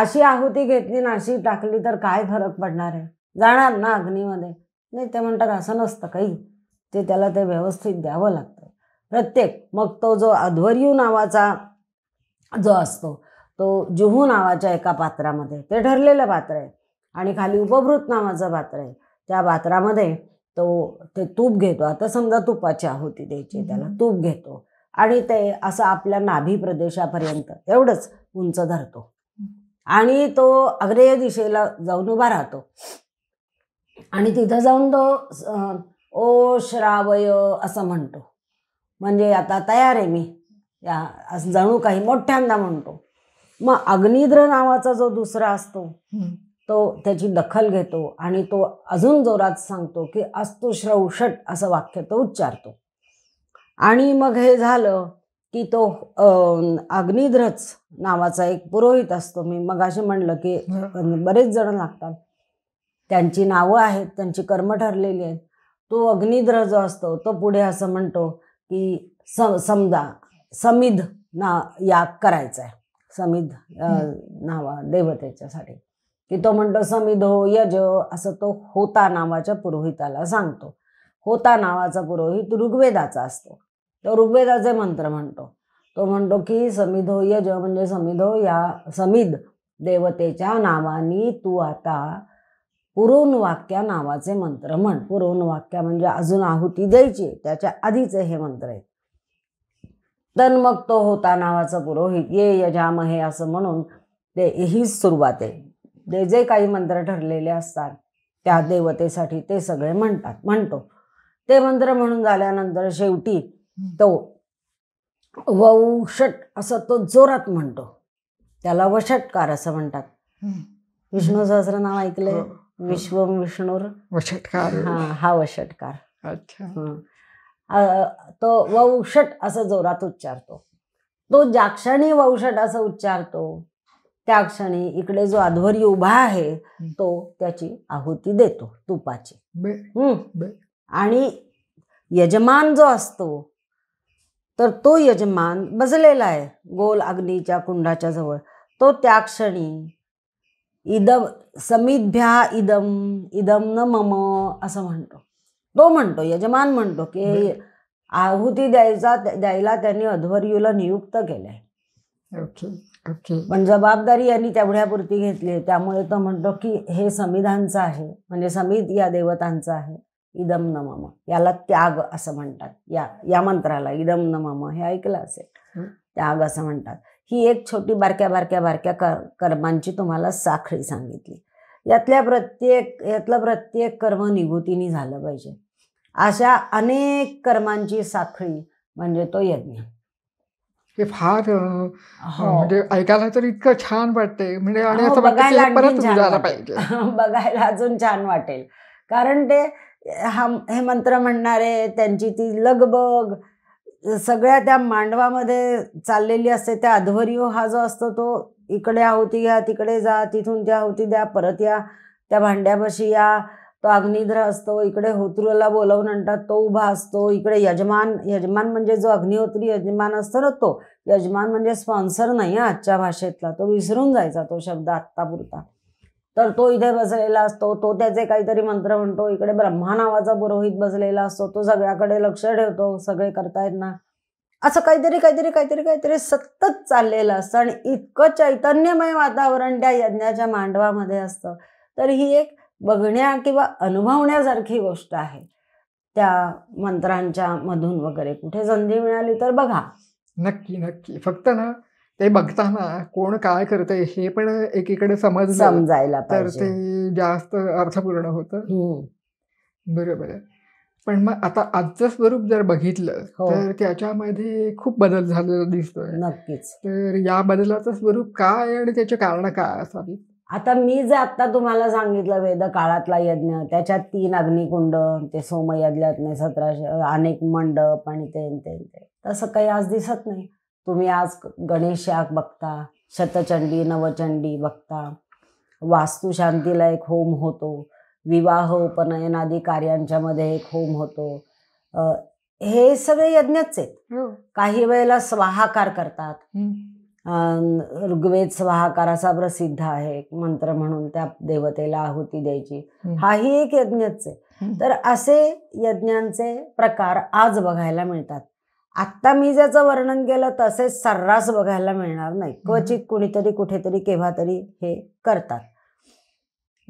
अशी आहुती घेतली ना अशी टाकली तर काय फरक पडणार आहे जाणार ना अग्नीमध्ये नाही ते म्हणतात असं नसतं काही ते त्याला ते व्यवस्थित द्यावं लागतं प्रत्येक मग तो जो अध्वर्यू नावाचा जो असतो तो जुहू नावाच्या एका पात्रामध्ये ते ठरलेलं पात्र आहे आणि खाली उपभृत नावाचं पात्र आहे त्या पात्रामध्ये तो ते तूप घेतो आता समजा तुपाची आहुती द्यायची त्याला तूप घेतो आणि ते असं आपल्या नाभी प्रदेशापर्यंत एवढंच उंच धरतो आणि तो अग्रेय दिशेला जाऊन उभा राहतो आणि तिथं जाऊन तो ओ श्रावय असं म्हणतो म्हणजे आता तयार आहे मी या जणू काही मोठ्यांदा म्हणतो मग अग्निद्र नावाचा जो दुसरा असतो तो त्याची दखल घेतो आणि तो अजून जोरात सांगतो की अस्तु श्रौषट असं वाक्य तो उच्चारतो आणि मग हे झालं की तो अग्निध्रच नावाचा एक पुरोहित असतो मी मग असे म्हणलं की बरेच जण लागतात त्यांची नावं आहेत त्यांची कर्म ठरलेली आहेत तो अग्निध्र जो असतो तो पुढे असं म्हणतो की सम समजा समिध ना याग करायचा आहे समिध नावा देवतेच्यासाठी की तो म्हणतो समिधो यज असं तो होता नावाच्या पुरोहिताला सांगतो होता नावाचा पुरोहित ऋग्वेदाचा असतो तो ऋग्वेदाचे मंत्र म्हणतो तो म्हणतो की समिधो यज म्हणजे समिधो या समिध देवतेच्या नावानी तू आता वाक्या नावाचे मंत्र म्हण वाक्या म्हणजे अजून आहुती द्यायची त्याच्या आधीचे हे मंत्र आहे तर मग तो होता नावाचा पुरोहित ये यजामहे असं म्हणून ते ही सुरुवात आहे जे जे काही मंत्र ठरलेले असतात त्या देवतेसाठी ते सगळे म्हणतात म्हणतो ते मंत्र म्हणून झाल्यानंतर शेवटी तो वौषट असं तो जोरात म्हणतो त्याला वषटकार असं म्हणतात विष्णू सहस्र नाव ऐकले हो, हो. विश्वम विष्णूर वषटकार हा हा वषटकार अच्छा तो वौषट असं जोरात उच्चारतो तो जाक्षणी क्षणी वौषट असं उच्चारतो त्या क्षणी इकडे जो अध्वरी उभा आहे तो त्याची आहुती देतो तुपाची आणि यजमान जो असतो तर तो यजमान बसलेला आहे गोल अग्नीच्या कुंडाच्या जवळ तो त्या क्षणी इदम इदं इदम इदम न मम असं म्हणतो तो म्हणतो यजमान म्हणतो की आहुती द्यायचा द्यायला त्यांनी अध्वर्यूला नियुक्त केलंय पण जबाबदारी यांनी तेवढ्यापुरती घेतली त्यामुळे तो म्हणतो की हे संविधानचं आहे म्हणजे समित या देवतांचं आहे इदम नमम याला त्याग असं म्हणतात या या मंत्राला इदम नमम हे ऐकलं असेल त्याग असं म्हणतात ही एक छोटी बारक्या बारक्या बारक्या कर्मांची तुम्हाला साखळी सांगितली यातल्या प्रत्येक यातलं प्रत्येक कर्म निगुतीने झालं पाहिजे अशा अनेक कर्मांची साखळी म्हणजे तो यज्ञ हे फार हो. म्हणजे ऐकायला तर इतकं छान वाटते म्हणजे आणि असं वाटतं परत पाहिजे बघायला अजून छान वाटेल कारण ते हा हे मंत्र म्हणणारे त्यांची ती लगबग सगळ्या त्या मांडवामध्ये चाललेली असते त्या अध्वर्यो हा जो असतो तो इकडे आहुती घ्या तिकडे जा तिथून त्या आहुती द्या परत या त्या भांड्यापाशी या तो अग्निध्र असतो इकडे होत्रूला बोलवून आणतात तो उभा असतो इकडे यजमान यजमान म्हणजे जो अग्निहोत्री यजमान असतो ना तो यजमान म्हणजे स्पॉन्सर नाही आजच्या भाषेतला तो विसरून जायचा तो शब्द पुरता तर तो इथे बसलेला असतो तो त्याचे काहीतरी मंत्र म्हणतो इकडे ब्रह्मा नावाचा पुरोहित बसलेला असतो तो सगळ्याकडे लक्ष ठेवतो सगळे करतायत ना असं काहीतरी काहीतरी काहीतरी काहीतरी सतत चाललेलं असतं आणि इतकं चैतन्यमय वातावरण त्या यज्ञाच्या मांडवामध्ये असतं तर ही एक बघण्या किंवा अनुभवण्यासारखी गोष्ट आहे त्या मंत्रांच्या मधून वगैरे कुठे संधी मिळाली तर बघा नक्की नक्की फक्त ना ते बघताना कोण काय करतंय हे पण एकीकडे समज समजायला तर ते जास्त अर्थपूर्ण होत बरोबर पण मग आता आजचं स्वरूप जर बघितलं हो. तर त्याच्यामध्ये खूप बदल झालेला दिसतोय नक्कीच तर या बदलाचं स्वरूप काय आणि त्याचे कारण काय असावी आता मी जे आता तुम्हाला सांगितलं वेद काळातला यज्ञ त्याच्यात तीन अग्निकुंड ते सोमयज्ञात सतराशे अनेक मंडप आणि ते ते तसं काही आज दिसत नाही तुम्ही आज गणेश याग बघता शतचंडी नवचंडी बघता वास्तुशांतीला एक होम होतो विवाह उपनयन आदी कार्यांच्या मध्ये एक होम होतो हे सगळे यज्ञच आहेत हो. काही वेळेला स्वाहाकार करतात ऋग्वेद असा प्रसिद्ध आहे मंत्र म्हणून त्या देवतेला आहुती द्यायची हाही एक यज्ञच आहे तर असे यज्ञांचे प्रकार आज बघायला मिळतात आत्ता मी ज्याचं वर्णन केलं तसेच सर्रास बघायला मिळणार नाही क्वचित कुणीतरी कुठेतरी केव्हा तरी हे करतात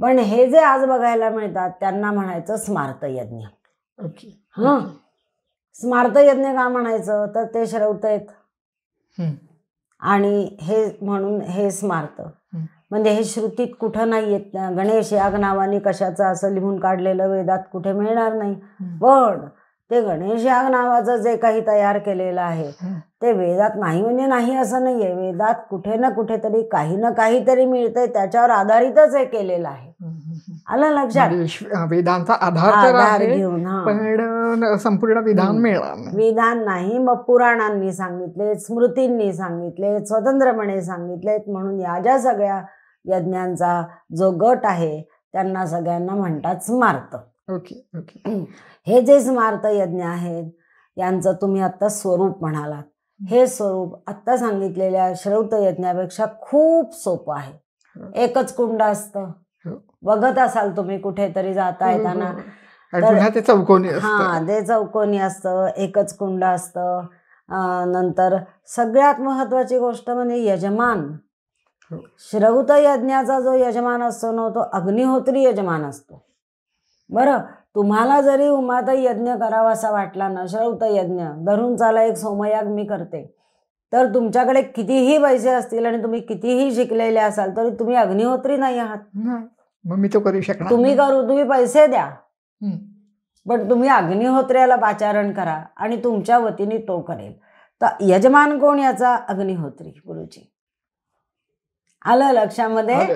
पण हे जे आज बघायला मिळतात त्यांना म्हणायचं स्मार्त यज्ञ यज्ञ का म्हणायचं तर ते श्रवत आहेत आणि हे म्हणून हे स्मार्त म्हणजे हे श्रुतीत कुठं नाही येत गणेश याग नावाने कशाचं असं लिहून काढलेलं वेदात कुठे मिळणार नाही पण ते गणेशयाग नावाचं जे काही तयार केलेलं आहे ते वेदात नाही म्हणजे नाही असं नाहीये वेदात कुठे ना कुठेतरी काही ना काहीतरी मिळतंय त्याच्यावर आधारितच हे केलेलं आहे आलं लक्षात म्हणजे वेदांचा आधार घेऊन पण संपूर्ण विधान मिळणार विधान नाही मग पुराणांनी सांगितले स्मृतींनी सांगितले स्वतंत्रपणे सांगितलेत म्हणून या ज्या सगळ्या यज्ञांचा जो गट आहे त्यांना सगळ्यांना म्हणतात स्मार्त ओके ओके हे जे स्मार्त यज्ञ आहेत यांचं तुम्ही आत्ता स्वरूप म्हणालात हे स्वरूप आत्ता सांगितलेल्या श्रौत यज्ञापेक्षा खूप सोपं आहे एकच कुंड असतं बघत असाल तुम्ही कुठेतरी जाता येताना ते चौकोनी हा ते चौकोनी असतं एकच कुंड असतं नंतर सगळ्यात महत्वाची गोष्ट म्हणजे यजमान श्रौत यज्ञाचा जो यजमान असतो ना तो अग्निहोत्री यजमान असतो बरं तुम्हाला जरी उमाता यज्ञ करावा असा वाटला ना श्रौत यज्ञ धरून चाला एक सोमयाग मी करते तर तुमच्याकडे कितीही पैसे असतील आणि तुम्ही कितीही शिकलेले असाल तरी तुम्ही अग्निहोत्री नाही आहात मग मी तो करू शकतो तुम्ही करू तुम्ही पैसे द्या पण तुम्ही अग्निहोत्र्याला पाचारण करा आणि तुमच्या वतीने तो करेल तर यजमान कोण याचा अग्निहोत्री गुरुजी आलं लक्षामध्ये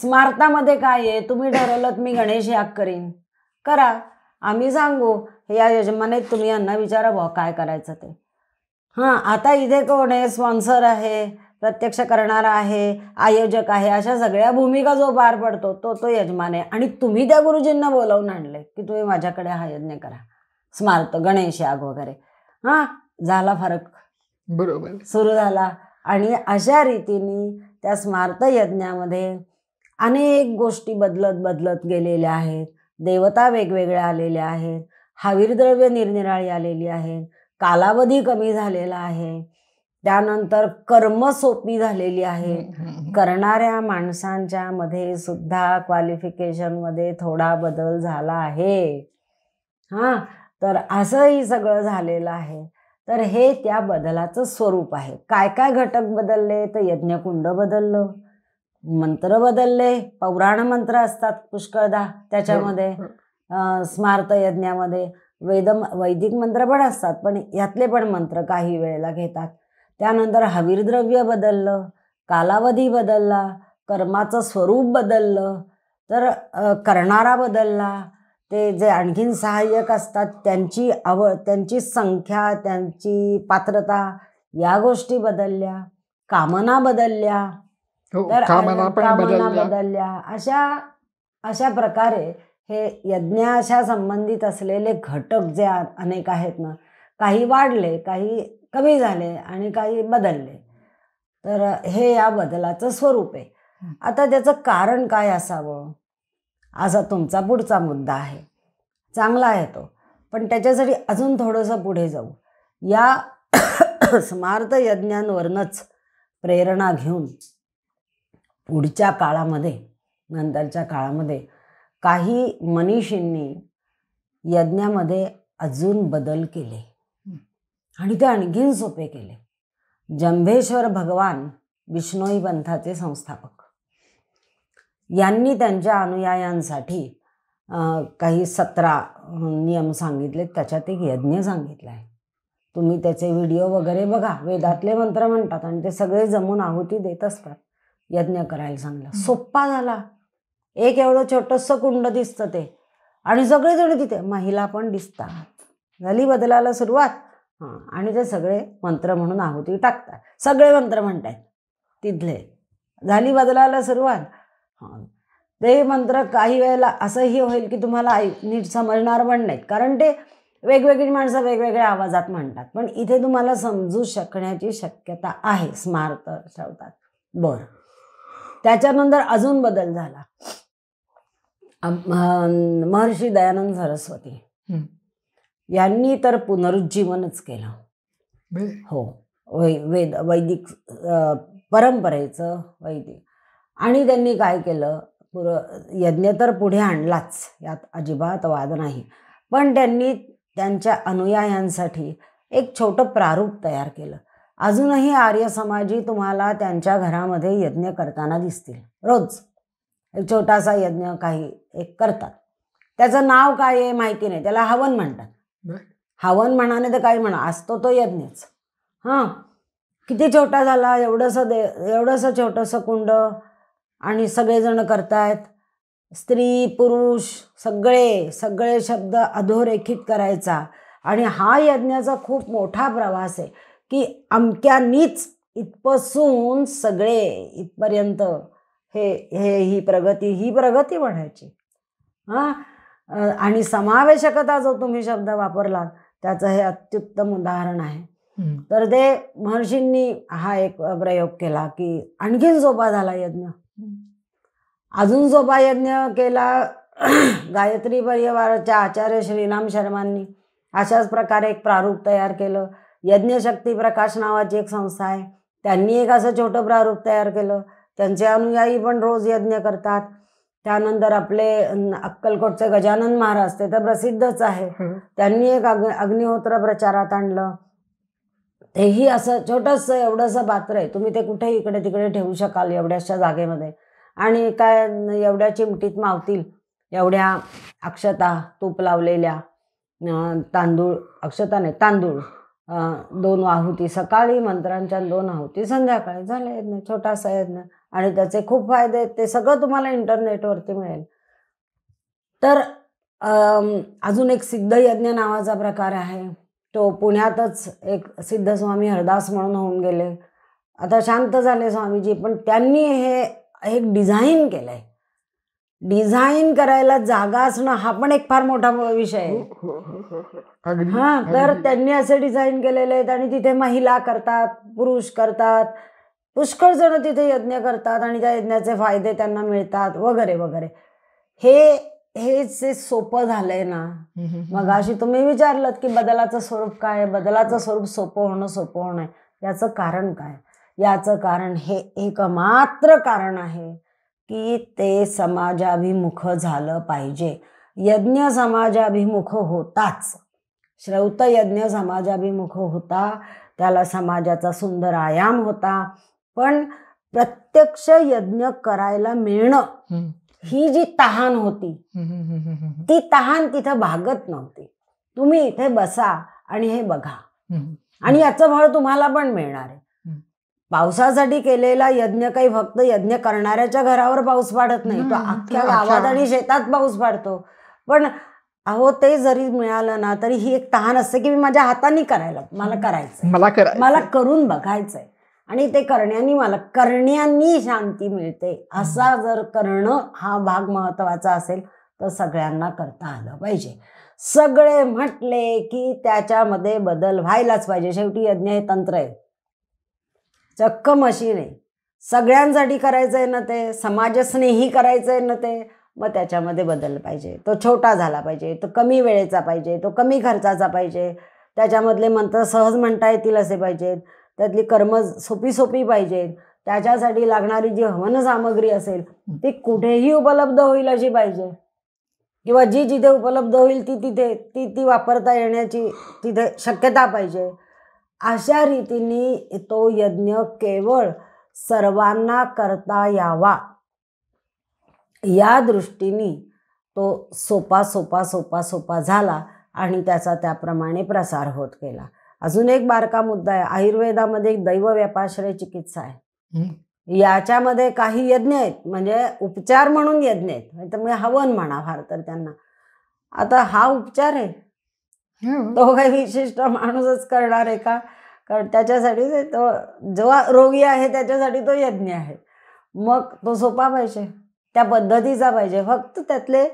स्मार्तामध्ये काय आहे तुम्ही ठरवलं मी गणेश याग करीन करा आम्ही सांगू या यजमाने तुम्ही यांना विचारा भाऊ काय करायचं ते हां आता इथे कोण आहे स्पॉन्सर आहे प्रत्यक्ष करणारा आहे आयोजक आहे अशा सगळ्या भूमिका जो पार पडतो तो तो यजमान आहे आणि तुम्ही त्या गुरुजींना बोलावून आणले की तुम्ही माझ्याकडे हा यज्ञ करा स्मार्त गणेश याग वगैरे हां झाला फरक बरोबर सुरू झाला आणि अशा रीतीने त्या स्मार्त यज्ञामध्ये अनेक गोष्टी बदलत बदलत गेलेल्या आहेत देवता वेगवेगळ्या आलेल्या आहेत हवीरद्रव्य निरनिराळी आलेली आहेत कालावधी कमी झालेला आहे त्यानंतर कर्म सोपी झालेली आहे करणाऱ्या माणसांच्या मध्ये सुद्धा क्वालिफिकेशन मध्ये थोडा बदल झाला आहे हा तर असंही सगळं झालेलं आहे तर हे त्या बदलाचं स्वरूप आहे काय काय घटक बदलले तर यज्ञकुंड बदललं मंत्र बदलले पौराण मंत्र असतात पुष्कळदा त्याच्यामध्ये हो, हो. स्मार्त यज्ञामध्ये वेद वैदिक मंत्र पण असतात पण यातले पण मंत्र काही वेळेला घेतात त्यानंतर हवीरद्रव्य बदललं कालावधी बदलला कर्माचं स्वरूप बदललं तर करणारा बदलला ते जे आणखीन सहाय्यक असतात त्यांची आवड त्यांची संख्या त्यांची पात्रता या गोष्टी बदलल्या कामना बदलल्या हो, तर कामना बदलल्या अशा अशा प्रकारे हे यज्ञाशा संबंधित असलेले घटक जे अनेक आहेत ना काही वाढले काही कमी झाले आणि काही बदलले तर हे या बदलाचं स्वरूप आहे आता त्याचं कारण काय असावं असा तुमचा पुढचा मुद्दा आहे चांगला आहे तो पण त्याच्यासाठी अजून थोडंसं पुढे जाऊ या स्मार्त यज्ञांवरनच प्रेरणा घेऊन पुढच्या काळामध्ये नंतरच्या काळामध्ये काही मनीषींनी यज्ञामध्ये अजून बदल केले आणि ते आणखीन सोपे केले जंभेश्वर भगवान विष्णोई पंथाचे संस्थापक यांनी त्यांच्या अनुयायांसाठी काही सतरा नियम सांगितले त्याच्यात एक यज्ञ सांगितला आहे तुम्ही त्याचे व्हिडिओ वगैरे बघा वेदातले मंत्र म्हणतात आणि ते सगळे जमून आहुती देत असतात यज्ञ करायला सांगला सोप्पा झाला एक एवढं छोटंसं कुंड दिसतं ते आणि सगळेजण तिथे महिला पण दिसतात झाली बदलायला सुरुवात हां आणि ते सगळे मंत्र म्हणून आहुती टाकतात सगळे मंत्र म्हणतात तिथले झाली बदलायला सुरुवात हां ते मंत्र काही वेळेला असंही होईल की तुम्हाला नीट समजणार पण नाहीत कारण ते वेगवेगळी माणसं वेगवेगळ्या आवाजात म्हणतात पण इथे तुम्हाला समजू शकण्याची शक्यता आहे स्मार्त ठेवतात बरं त्याच्यानंतर अजून बदल झाला महर्षी दयानंद सरस्वती यांनी तर पुनरुज्जीवनच केलं हो वेद वैदिक परंपरेचं वैदिक आणि त्यांनी काय केलं पुर यज्ञ तर पुढे आणलाच यात अजिबात वाद नाही पण त्यांनी त्यांच्या अनुयायांसाठी एक छोटं प्रारूप तयार केलं अजूनही आर्य समाजी तुम्हाला त्यांच्या घरामध्ये यज्ञ करताना दिसतील रोज एक छोटासा यज्ञ काही एक करतात त्याचं नाव काय आहे माहिती नाही त्याला हवन म्हणतात हवन म्हणाने तर काय म्हणा असतो तो यज्ञच हां किती छोटा झाला एवढंसं दे एवढंसं छोटंसं कुंड आणि सगळेजण करतायत स्त्री पुरुष सगळे सगळे शब्द अधोरेखित करायचा आणि हा यज्ञाचा खूप मोठा प्रवास आहे की अमक्यानीच इथपासून सगळे इथपर्यंत हे हे ही प्रगती ही प्रगती म्हणायची हा आणि समावेशकता जो तुम्ही शब्द वापरलात त्याचं हे अत्युत्तम उदाहरण आहे तर ते महर्षींनी हा एक प्रयोग केला की आणखीन जोपा झाला यज्ञ अजून जोपा यज्ञ केला गायत्री परिवाराच्या आचार्य श्रीराम शर्मांनी अशाच प्रकारे एक प्रारूप तयार केलं यज्ञशक्ती प्रकाश नावाची एक संस्था आहे त्यांनी एक असं छोटं प्रारूप तयार केलं त्यांचे अनुयायी पण रोज यज्ञ करतात त्यानंतर आपले अक्कलकोटचे गजानन महाराज ते तर प्रसिद्धच आहे त्यांनी एक अग्निहोत्र प्रचारात आणलं तेही असं छोटंसं एवढंसं पात्र आहे तुम्ही ते कुठेही इकडे तिकडे ठेवू शकाल एवढ्याशा जागेमध्ये आणि काय एवढ्या चिमटीत मावतील एवढ्या अक्षता तूप लावलेल्या तांदूळ अक्षता नाही तांदूळ दोन आहुती सकाळी मंत्रांच्या दोन आहुती संध्याकाळी झालं यज्ञ छोटासा यज्ञ आणि त्याचे खूप फायदे आहेत ते सगळं तुम्हाला इंटरनेटवरती मिळेल तर अजून एक सिद्ध यज्ञ नावाचा प्रकार आहे तो पुण्यातच एक सिद्ध स्वामी हरदास म्हणून होऊन गेले आता शांत झाले स्वामीजी पण त्यांनी हे एक डिझाईन केलं आहे डिझाईन करायला जागा असणं हा पण एक फार मोठा विषय आहे हो, हो, हो, हा तर त्यांनी असे डिझाईन केलेले आहेत आणि तिथे महिला करतात पुरुष करतात पुष्कळ जण तिथे यज्ञ करतात आणि त्या यज्ञाचे फायदे त्यांना मिळतात वगैरे वगैरे हे हेच जे सोपं झालंय ना मग अशी तुम्ही विचारलं की बदलाचं स्वरूप काय बदलाचं स्वरूप सोपं होणं सोपं होणं याचं कारण काय याचं कारण हे एकमात्र कारण आहे की ते समाजाभिमुख झालं पाहिजे यज्ञ समाजाभिमुख होताच श्रौत यज्ञ समाजाभिमुख होता त्याला समाजाचा सुंदर आयाम होता पण प्रत्यक्ष यज्ञ करायला मिळणं ही जी तहान होती ती तहान तिथं भागत नव्हती तुम्ही इथे बसा आणि हे बघा आणि याचं फळ तुम्हाला पण मिळणार आहे पावसासाठी केलेला यज्ञ काही फक्त यज्ञ करणाऱ्याच्या घरावर पाऊस पाडत नाही तो अख्ख्या गावात आणि शेतात पाऊस पाडतो पण अहो ते जरी मिळालं ना तरी ही एक तहान असते की मी माझ्या हाताने करायला मला करायचं मला मला करून बघायचंय आणि ते करण्यानी मला करण्यानी शांती मिळते असा जर करणं हा भाग महत्वाचा असेल तर सगळ्यांना करता आलं पाहिजे सगळे म्हटले की त्याच्यामध्ये बदल व्हायलाच पाहिजे शेवटी यज्ञ हे तंत्र आहे चक्क मशीन आहे सगळ्यांसाठी करायचं आहे ना ते समाजस्नेही करायचं आहे ना ते मग त्याच्यामध्ये बदल पाहिजे तो छोटा झाला पाहिजे तो कमी वेळेचा पाहिजे तो कमी खर्चाचा पाहिजे त्याच्यामधले मंत्र सहज म्हणता येतील असे पाहिजेत त्यातली कर्म सोपी सोपी पाहिजेत त्याच्यासाठी लागणारी जी हवन सामग्री असेल ती कुठेही उपलब्ध होईल अशी पाहिजे किंवा जी जिथे उपलब्ध होईल ती तिथे ती ती वापरता येण्याची तिथे शक्यता पाहिजे अशा रीतीने तो यज्ञ केवळ सर्वांना करता यावा या दृष्टीने तो सोपा सोपा सोपा सोपा झाला आणि त्याचा त्याप्रमाणे प्रसार होत गेला अजून एक बारका मुद्दा आहे आयुर्वेदामध्ये एक दैव व्यापाश्रय चिकित्सा आहे याच्यामध्ये काही यज्ञ आहेत म्हणजे उपचार म्हणून यज्ञ आहेत म्हणजे हवन म्हणा फार तर त्यांना आता हा उपचार आहे तो काही विशिष्ट माणूसच करणार आहे का कारण त्याच्यासाठी तो जो रोगी आहे त्याच्यासाठी तो यज्ञ आहे मग तो सोपा पाहिजे त्या पद्धतीचा पाहिजे फक्त त्यातले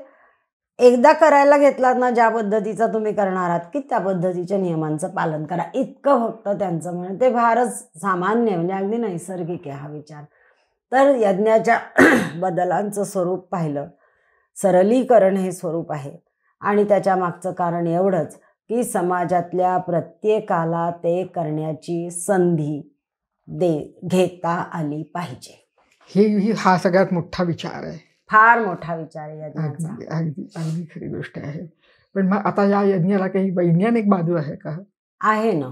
एकदा करायला घेतलात ना ज्या पद्धतीचा तुम्ही करणार आहात की त्या पद्धतीच्या नियमांचं पालन करा इतकं फक्त त्यांचं म्हणजे ते फारच सामान्य म्हणजे अगदी नैसर्गिक आहे हा विचार तर यज्ञाच्या बदलांचं स्वरूप पाहिलं सरलीकरण हे स्वरूप आहे आणि त्याच्या मागचं कारण एवढंच की समाजातल्या प्रत्येकाला ते करण्याची संधी दे घेता आली पाहिजे ही हा सगळ्यात मोठा विचार आहे फार मोठा विचार आहे अगदी अगदी खरी गोष्ट आहे पण मग आता या यज्ञाला काही वैज्ञानिक बाजू आहे का आहे ना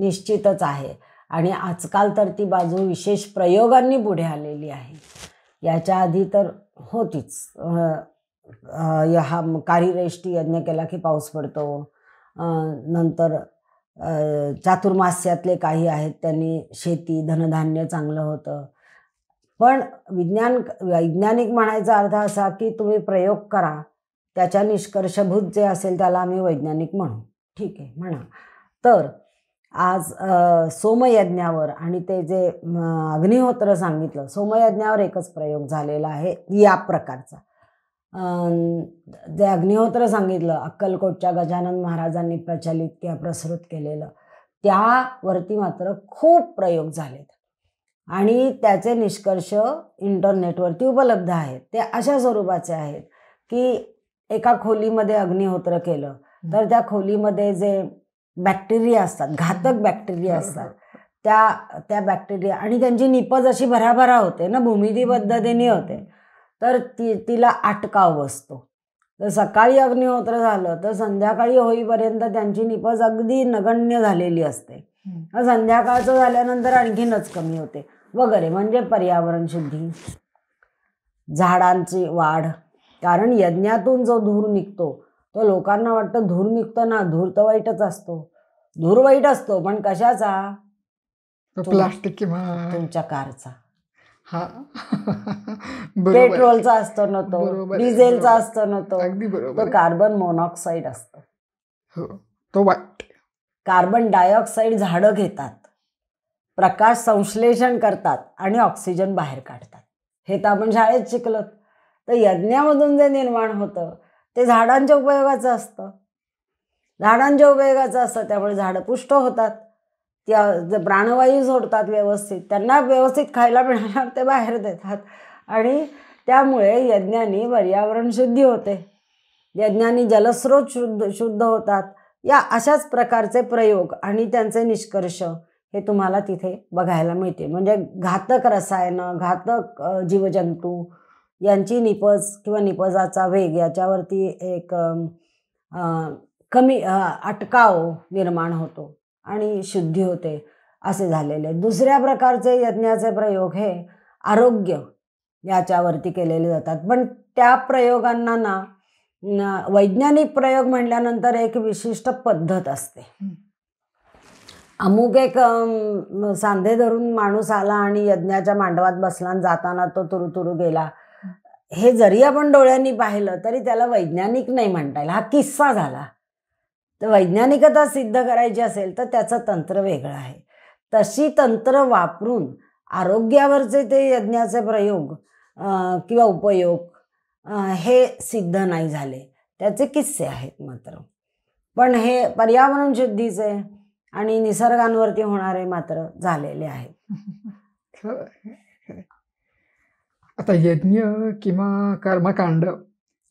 निश्चितच आहे आणि आजकाल तर ती बाजू विशेष प्रयोगांनी पुढे आलेली आहे याच्या आधी तर होतीच हा कारिरेष्टी यज्ञ केला की पाऊस पडतो नंतर चातुर्मास्यातले काही आहेत त्यांनी शेती धनधान्य चांगलं होतं पण विज्ञान वैज्ञानिक म्हणायचा अर्थ असा की तुम्ही प्रयोग करा त्याच्या निष्कर्षभूत जे असेल त्याला आम्ही वैज्ञानिक म्हणू ठीक आहे म्हणा तर आज सोमयज्ञावर आणि ते जे अग्निहोत्र सांगितलं सोमयज्ञावर एकच प्रयोग झालेला आहे या प्रकारचा जे अग्निहोत्र सांगितलं अक्कलकोटच्या गजानन महाराजांनी प्रचलित किंवा प्रसृत केलेलं त्यावरती मात्र खूप प्रयोग झालेत आणि त्याचे निष्कर्ष इंटरनेटवरती उपलब्ध आहेत ते अशा स्वरूपाचे आहेत की एका खोलीमध्ये अग्निहोत्र केलं तर त्या खोलीमध्ये जे बॅक्टेरिया असतात घातक बॅक्टेरिया असतात त्या त्या बॅक्टेरिया आणि त्यांची निपज अशी भराभरा होते ना भूमिती पद्धतीने होते तर ती तिला आटकाव असतो तर सकाळी अग्निहोत्र झालं तर संध्याकाळी होईपर्यंत त्यांची निपज अगदी नगण्य झालेली असते संध्याकाळचं झाल्यानंतर आणखीनच कमी होते वगैरे म्हणजे पर्यावरण शुद्धी झाडांची वाढ कारण यज्ञातून जो धूर निघतो तो लोकांना वाटतं धूर निघतो ना धूर तर वाईटच असतो धूर वाईट असतो पण कशाचा प्लास्टिक किंवा तुमच्या कारचा हा पेट्रोलचा असतो नव्हतो डिझेलचा असतो नव्हतो अगदी बरोबर कार्बन मोनॉक्साईड असतो हो. तो वाट कार्बन डायऑक्साईड झाडं घेतात प्रकाश संश्लेषण करतात आणि ऑक्सिजन बाहेर काढतात हे तर आपण शाळेत शिकलो तर यज्ञामधून जे निर्माण होतं ते झाडांच्या उपयोगाचं असतं झाडांच्या उपयोगाचं असतं त्यामुळे झाडं पुष्ट होतात त्या प्राणवायू सोडतात व्यवस्थित त्यांना व्यवस्थित खायला मिळाल्यावर ते बाहेर देतात आणि त्यामुळे यज्ञानी पर्यावरण शुद्धी होते यज्ञानी जलस्रोत शुद्ध शुद्ध होतात या अशाच प्रकारचे प्रयोग आणि त्यांचे निष्कर्ष हे तुम्हाला तिथे बघायला मिळते म्हणजे घातक रसायनं घातक जीवजंतू यांची निपज किंवा निपजाचा वेग याच्यावरती एक कमी अटकाव निर्माण होतो आणि शुद्धी होते असे झालेले दुसऱ्या प्रकारचे यज्ञाचे प्रयोग हे आरोग्य याच्यावरती केलेले जातात पण त्या प्रयोगांना ना वैज्ञानिक प्रयोग म्हटल्यानंतर एक विशिष्ट पद्धत असते अमुक एक सांधे धरून माणूस आला आणि यज्ञाच्या मांडवात बसला जाताना तो तुरु गेला हे जरी आपण डोळ्यांनी पाहिलं तरी त्याला वैज्ञानिक नाही म्हणता येईल हा किस्सा झाला तर वैज्ञानिकता सिद्ध करायची असेल तर त्याचं तंत्र वेगळं आहे तशी तंत्र वापरून आरोग्यावरचे ते यज्ञाचे प्रयोग किंवा उपयोग हे सिद्ध नाही झाले त्याचे किस्से आहेत मात्र पण हे पर्यावरण शुद्धीचे आणि निसर्गांवरती होणारे मात्र झालेले आहेत आता यज्ञ किंवा कर्मकांड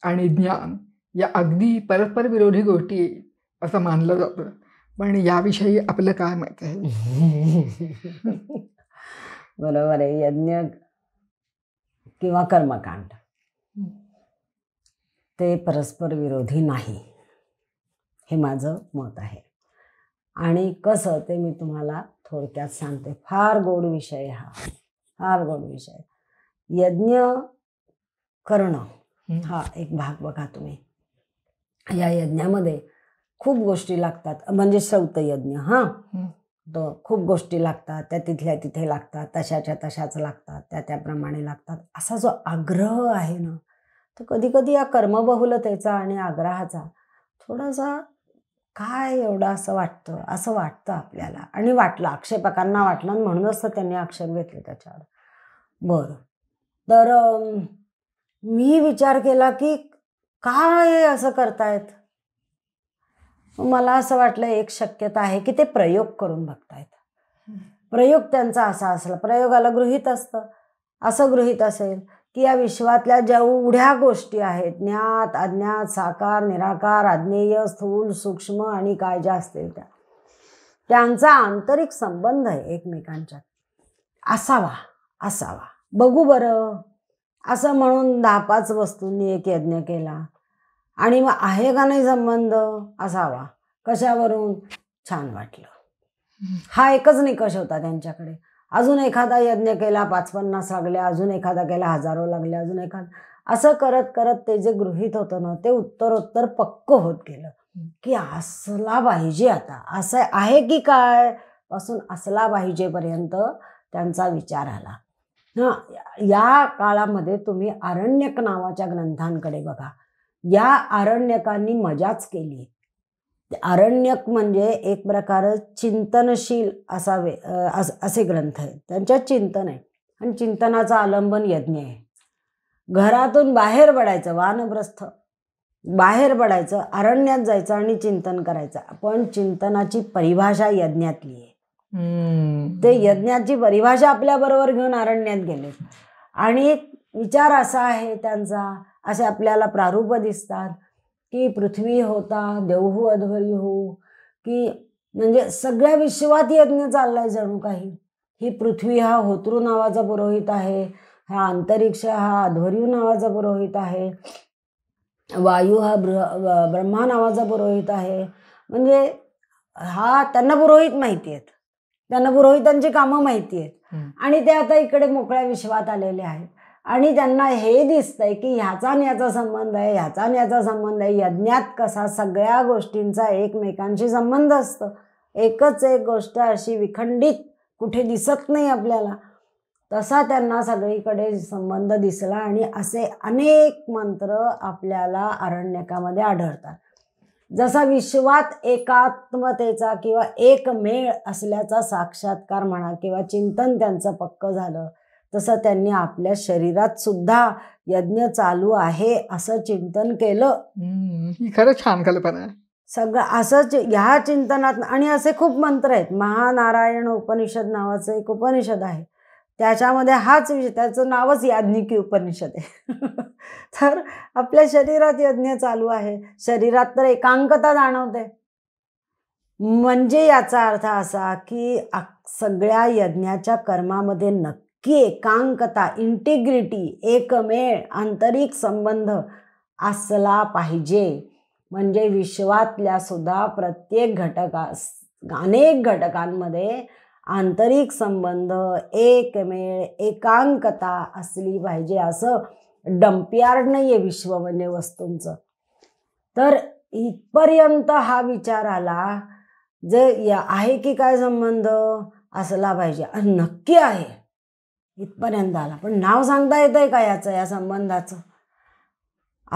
आणि ज्ञान या अगदी परस्पर विरोधी गोष्टी असं मानलं जातं पण याविषयी आपलं काय मत आहे बरोबर आहे यज्ञ किंवा कर्मकांड ते परस्पर विरोधी नाही हे माझं मत आहे आणि कसं ते मी तुम्हाला थोडक्यात सांगते फार गोड विषय हा फार गोड विषय यज्ञ करणं हा एक भाग बघा तुम्ही या यज्ञामध्ये खूप गोष्टी लागतात म्हणजे हा हां खूप गोष्टी लागतात त्या तिथल्या तिथे लागतात तशाच्या तशाच लागतात त्या त्याप्रमाणे लागतात असा जो आग्रह आहे ना तो कधी कधी या कर्मबहुलतेचा आणि आग्रहाचा थोडासा काय एवढं असं वाटतं असं वाटतं आपल्याला आणि वाटलं आक्षेपकांना वाटलं म्हणूनच तर त्यांनी आक्षेप घेतले त्याच्यावर बरं तर मी विचार केला की काय असं करतायत मला असं वाटलं एक शक्यता आहे की ते प्रयोग करून बघतायत प्रयोग त्यांचा असा असला प्रयोगाला गृहित असतं असं गृहित असेल की या विश्वातल्या जेवढ्या गोष्टी आहेत ज्ञात अज्ञात साकार निराकार आज्ञेय स्थूल सूक्ष्म आणि काय ज्या असतील त्या त्यांचा आंतरिक संबंध आहे एकमेकांच्या असावा असावा बघू बरं असं म्हणून दहा पाच वस्तूंनी एक यज्ञ केला आणि मग आहे का नाही संबंध असावा कशावरून छान वाटलं हा एकच निकष होता त्यांच्याकडे अजून एखादा यज्ञ केला पाच पन्नास लागल्या अजून एखादा केला हजारो लागल्या अजून एखादा असं करत करत ते जे गृहित होतं ना ते उत्तरोत्तर पक्क होत गेलं की असला पाहिजे आता असं आहे की काय पासून असला पाहिजेपर्यंत त्यांचा विचार आला हा या काळामध्ये तुम्ही आरण्यक नावाच्या ग्रंथांकडे बघा या आरण्यकांनी मजाच केली आरण्यक म्हणजे एक प्रकार चिंतनशील असावे असे ग्रंथ आहेत त्यांच्यात चिंतन आहे आणि चिंतनाचा आलंबन यज्ञ आहे घरातून बाहेर पडायचं वानप्रस्थ बाहेर पडायचं अरण्यात जायचं आणि चिंतन करायचं पण चिंतनाची परिभाषा यज्ञातली आहे ते यज्ञाची परिभाषा आपल्याबरोबर घेऊन अरण्यात गेले आणि विचार असा आहे त्यांचा असे आपल्याला प्रारूप दिसतात की पृथ्वी होता देवहू अध्वरी हो की म्हणजे सगळ्या विश्वात यज्ञ चाललाय जणू काही ही पृथ्वी हा होत्रू नावाचा पुरोहित आहे हा अंतरिक्ष हा अध्वर्यू नावाचा पुरोहित आहे वायू हा ब्र ब्रह्मा नावाचा पुरोहित आहे म्हणजे हा त्यांना पुरोहित माहिती आहेत त्यांना पुरोहितांची कामं माहिती आहेत आणि ते आता इकडे मोकळ्या विश्वात आलेले आहेत आणि त्यांना हे दिसतंय की ह्याचा याचा संबंध आहे ह्याचा याचा संबंध आहे यज्ञात कसा सगळ्या गोष्टींचा एकमेकांशी संबंध असतो एकच एक गोष्ट अशी विखंडित कुठे दिसत नाही आपल्याला तसा त्यांना सगळीकडे संबंध दिसला आणि असे अनेक मंत्र आपल्याला अरण्यकामध्ये आढळतात जसा विश्वात एकात्मतेचा किंवा एकमेळ असल्याचा साक्षात्कार म्हणा किंवा चिंतन त्यांचं पक्क झालं तसं त्यांनी आपल्या शरीरात सुद्धा यज्ञ चालू आहे असं चिंतन केलं खरं छान कल्पना आहे सगळं असं ह्या चिंतनात आणि असे खूप मंत्र आहेत महानारायण उपनिषद नावाचं एक उपनिषद आहे त्याच्यामध्ये हाच विषय त्याचं नावच याज्ञिकी उपनिषद आहे तर आपल्या शरीरात यज्ञ चालू आहे शरीरात तर एकांकता जाणवते म्हणजे याचा अर्थ असा की सगळ्या यज्ञाच्या कर्मामध्ये नक्की की एकांकता इंटिग्रिटी एकमेळ आंतरिक संबंध असला पाहिजे म्हणजे विश्वातल्या सुद्धा प्रत्येक घटका अनेक घटकांमध्ये आंतरिक संबंध एकमेळ एकांकता असली पाहिजे असं डम्पयार्ड नाही आहे विश्व म्हणजे वस्तूंचं तर इथपर्यंत हा विचार आला जे आहे की काय संबंध असला पाहिजे नक्की आहे इथपर्यंत आला पण नाव सांगता येतं आहे का याचं या संबंधाचं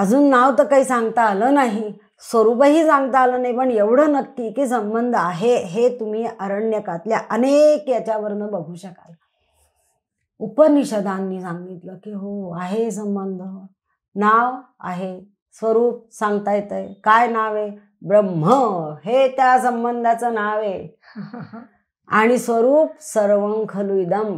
अजून नाव तर काही सांगता आलं नाही स्वरूपही सांगता आलं नाही पण एवढं नक्की की संबंध आहे हे तुम्ही अरण्यकातल्या अनेक याच्यावरनं बघू शकाल उपनिषदांनी सांगितलं की हो आहे संबंध नाव आहे स्वरूप सांगता आहे काय नाव आहे ब्रह्म हे त्या संबंधाचं नाव आहे आणि स्वरूप सर्वं इदम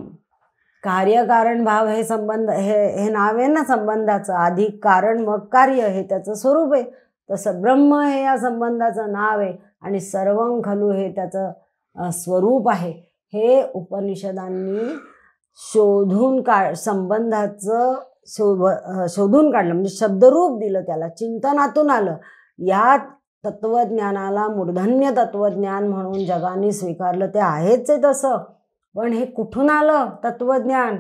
कार्यकारण भाव हे संबंध हे हे नाव आहे ना संबंधाचं आधी कारण मग कार्य हे त्याचं स्वरूप आहे तसं ब्रह्म हे या संबंधाचं नाव आहे आणि सर्वं खलू हे त्याचं स्वरूप आहे हे उपनिषदांनी शोधून का संबंधाचं शोभ शोधून काढलं म्हणजे शब्दरूप दिलं त्याला चिंतनातून आलं या तत्वज्ञानाला मूर्धन्य तत्वज्ञान म्हणून जगाने स्वीकारलं ते आहेच आहे तसं पण हे कुठून आलं तत्वज्ञान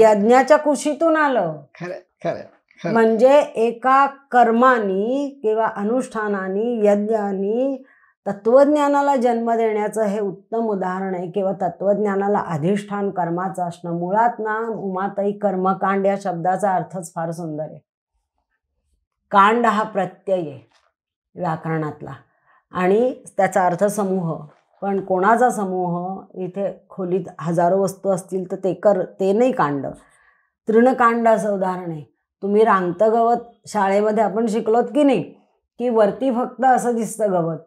यज्ञाच्या कुशीतून आलं म्हणजे एका कर्मानी किंवा अनुष्ठानानी यज्ञानी तत्वज्ञानाला जन्म देण्याचं हे उत्तम उदाहरण आहे किंवा तत्वज्ञानाला अधिष्ठान कर्माचं असणं मुळात ना उमाताई कर्मकांड या शब्दाचा अर्थच फार सुंदर आहे कांड हा प्रत्यय आहे व्याकरणातला आणि त्याचा अर्थ समूह पण कोणाचा समूह इथे खोलीत हजारो वस्तू असतील तर ते कर ते नाही कांड तृणकांड असं उदाहरण आहे तुम्ही रांगतं गवत शाळेमध्ये आपण शिकलोत की नाही की वरती फक्त असं दिसतं गवत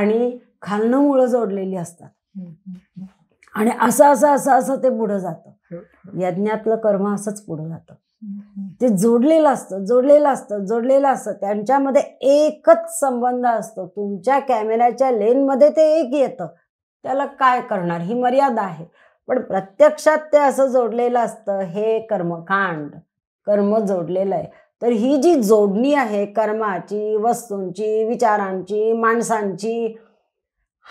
आणि खालनं मुळं जोडलेली असतात आणि असं असं असं असं ते पुढं जातं यज्ञातलं कर्म असंच पुढं जातं ते जोडलेलं असतं जोडलेलं असतं जोडलेलं असतं त्यांच्यामध्ये एकच संबंध असतो तुमच्या कॅमेऱ्याच्या लेनमध्ये ते एक येतं त्याला काय करणार ही मर्यादा आहे पण प्रत्यक्षात ते असं जोडलेलं असतं हे कर्मकांड कर्म जोडलेलं आहे तर ही जी जोडणी आहे कर्माची वस्तूंची विचारांची माणसांची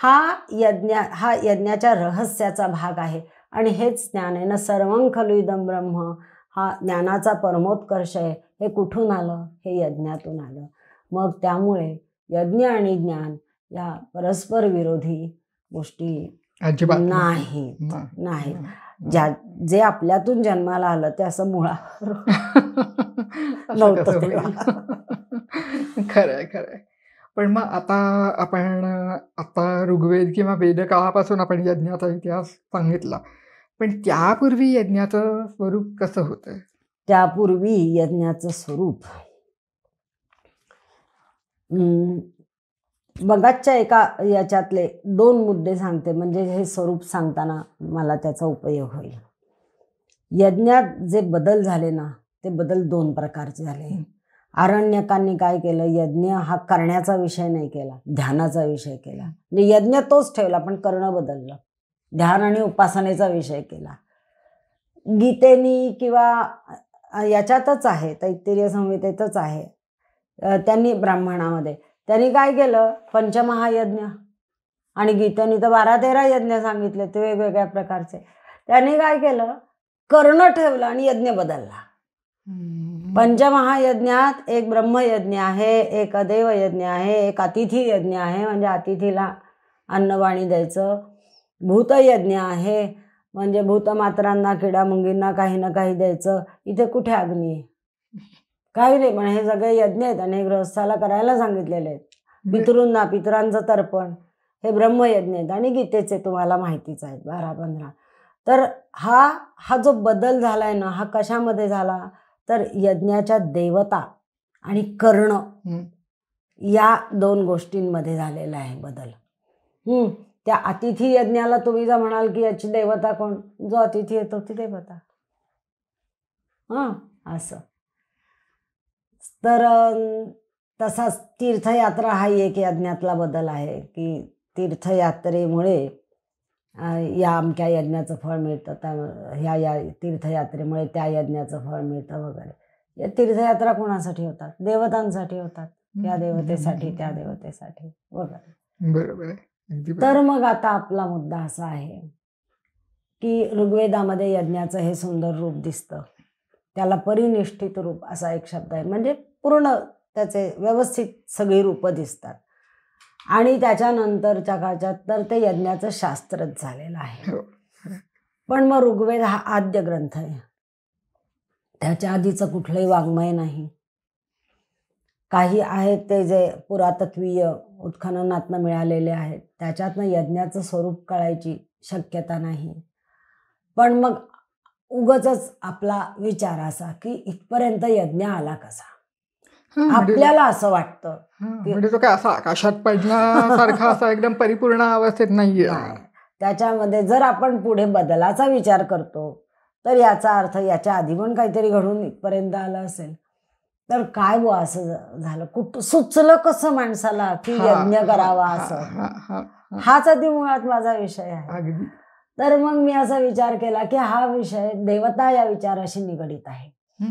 हा यज्ञा हा यज्ञाच्या रहस्याचा भाग आहे आणि हेच ज्ञान आहे ना सर्वं खलु इदम ब्रह्म हा ज्ञानाचा परमोत्कर्ष आहे हे कुठून आलं हे यज्ञातून आलं मग त्यामुळे यज्ञ आणि ज्ञान या परस्पर विरोधी गोष्टी अजिबात नाही नाही ज्या जे आपल्यातून जन्माला आलं ते असं नव्हतं खरंय खरंय पण मग आता आपण आता ऋग्वेद किंवा वेदकाळापासून आपण यज्ञाचा इतिहास सांगितला पण त्यापूर्वी यज्ञाचं स्वरूप कसं होत त्यापूर्वी यज्ञाचं स्वरूप बगातच्या एका याच्यातले दोन मुद्दे सांगते म्हणजे हे स्वरूप सांगताना मला त्याचा उपयोग होईल यज्ञात जे बदल झाले ना ते बदल दोन प्रकारचे झाले आरण्यकांनी काय केलं यज्ञ हा करण्याचा विषय नाही केला ध्यानाचा विषय केला म्हणजे यज्ञ तोच ठेवला पण करणं बदललं ध्यान आणि उपासनेचा विषय केला गीतेनी किंवा याच्यातच आहे तैत्तिरीय संहितेतच आहे त्यांनी ब्राह्मणामध्ये त्यांनी काय केलं पंचमहायज्ञ आणि गीतानी तर बारा तेरा यज्ञ सांगितले ते वेगवेगळ्या प्रकारचे त्यांनी काय केलं कर्ण ठेवलं आणि यज्ञ बदलला पंचमहायज्ञात एक ब्रह्मयज्ञ आहे एक अदैव यज्ञ आहे एक अतिथी यज्ञ आहे म्हणजे अतिथीला अन्नवाणी द्यायचं भूतयज्ञ आहे म्हणजे भूतमात्रांना मुंगींना काही ना काही द्यायचं इथे कुठे अग्नी काही नाही पण हे सगळे यज्ञ आहेत आणि ग्रहस्थाला करायला सांगितलेले आहेत पितृंना पितरांचं तर्पण हे ब्रह्मयज्ञ आहेत आणि गीतेचे तुम्हाला माहितीच आहेत बारा पंधरा तर हा हा जो बदल झाला आहे ना हा कशामध्ये झाला तर यज्ञाच्या देवता आणि कर्ण या दोन गोष्टींमध्ये झालेला आहे बदल हम्म त्या अतिथी यज्ञाला तुम्ही जर म्हणाल की याची देवता कोण जो अतिथी येतो ती देवता हां असं तर तसाच तीर्थयात्रा हा एक यज्ञातला बदल आहे की तीर्थयात्रेमुळे या अमक्या यज्ञाचं फळ मिळतं त्या ह्या या तीर्थयात्रेमुळे त्या यज्ञाचं फळ मिळतं वगैरे या तीर्थयात्रा कोणासाठी होतात देवतांसाठी होतात त्या देवतेसाठी त्या देवतेसाठी वगैरे बरोबर तर मग आता आपला मुद्दा असा आहे की ऋग्वेदामध्ये यज्ञाचं हे सुंदर रूप दिसतं त्याला परिनिष्ठित रूप असा एक शब्द आहे म्हणजे पूर्ण त्याचे व्यवस्थित सगळी रूपं दिसतात आणि त्याच्यानंतरच्या काळच्यात तर ते यज्ञाचं शास्त्रच झालेलं आहे हो. पण मग ऋग्वेद हा आद्य ग्रंथ आहे त्याच्या आधीचं कुठलंही वाङ्मय नाही काही आहेत ते जे पुरातत्वीय उत्खननातनं मिळालेले आहेत त्याच्यातनं यज्ञाचं स्वरूप कळायची शक्यता नाही पण मग उगच आपला विचार असा की इथपर्यंत यज्ञ आला कसा म्हणजे आपल्याला असं वाटतं म्हणजे तो काय असा आकाशात पडण्यासारखा असा एकदम परिपूर्ण अवस्थेत नाही त्याच्यामध्ये जर आपण पुढे बदलाचा विचार करतो तर याचा अर्थ याच्या आधी पण काहीतरी घडून इथपर्यंत आलं असेल तर काय बो असं झालं कुठ सुचलं कसं माणसाला की यज्ञ करावा असं हाच आधी मुळात माझा विषय आहे तर मग मी असा विचार केला की हा विषय देवता या विचाराशी निगडित आहे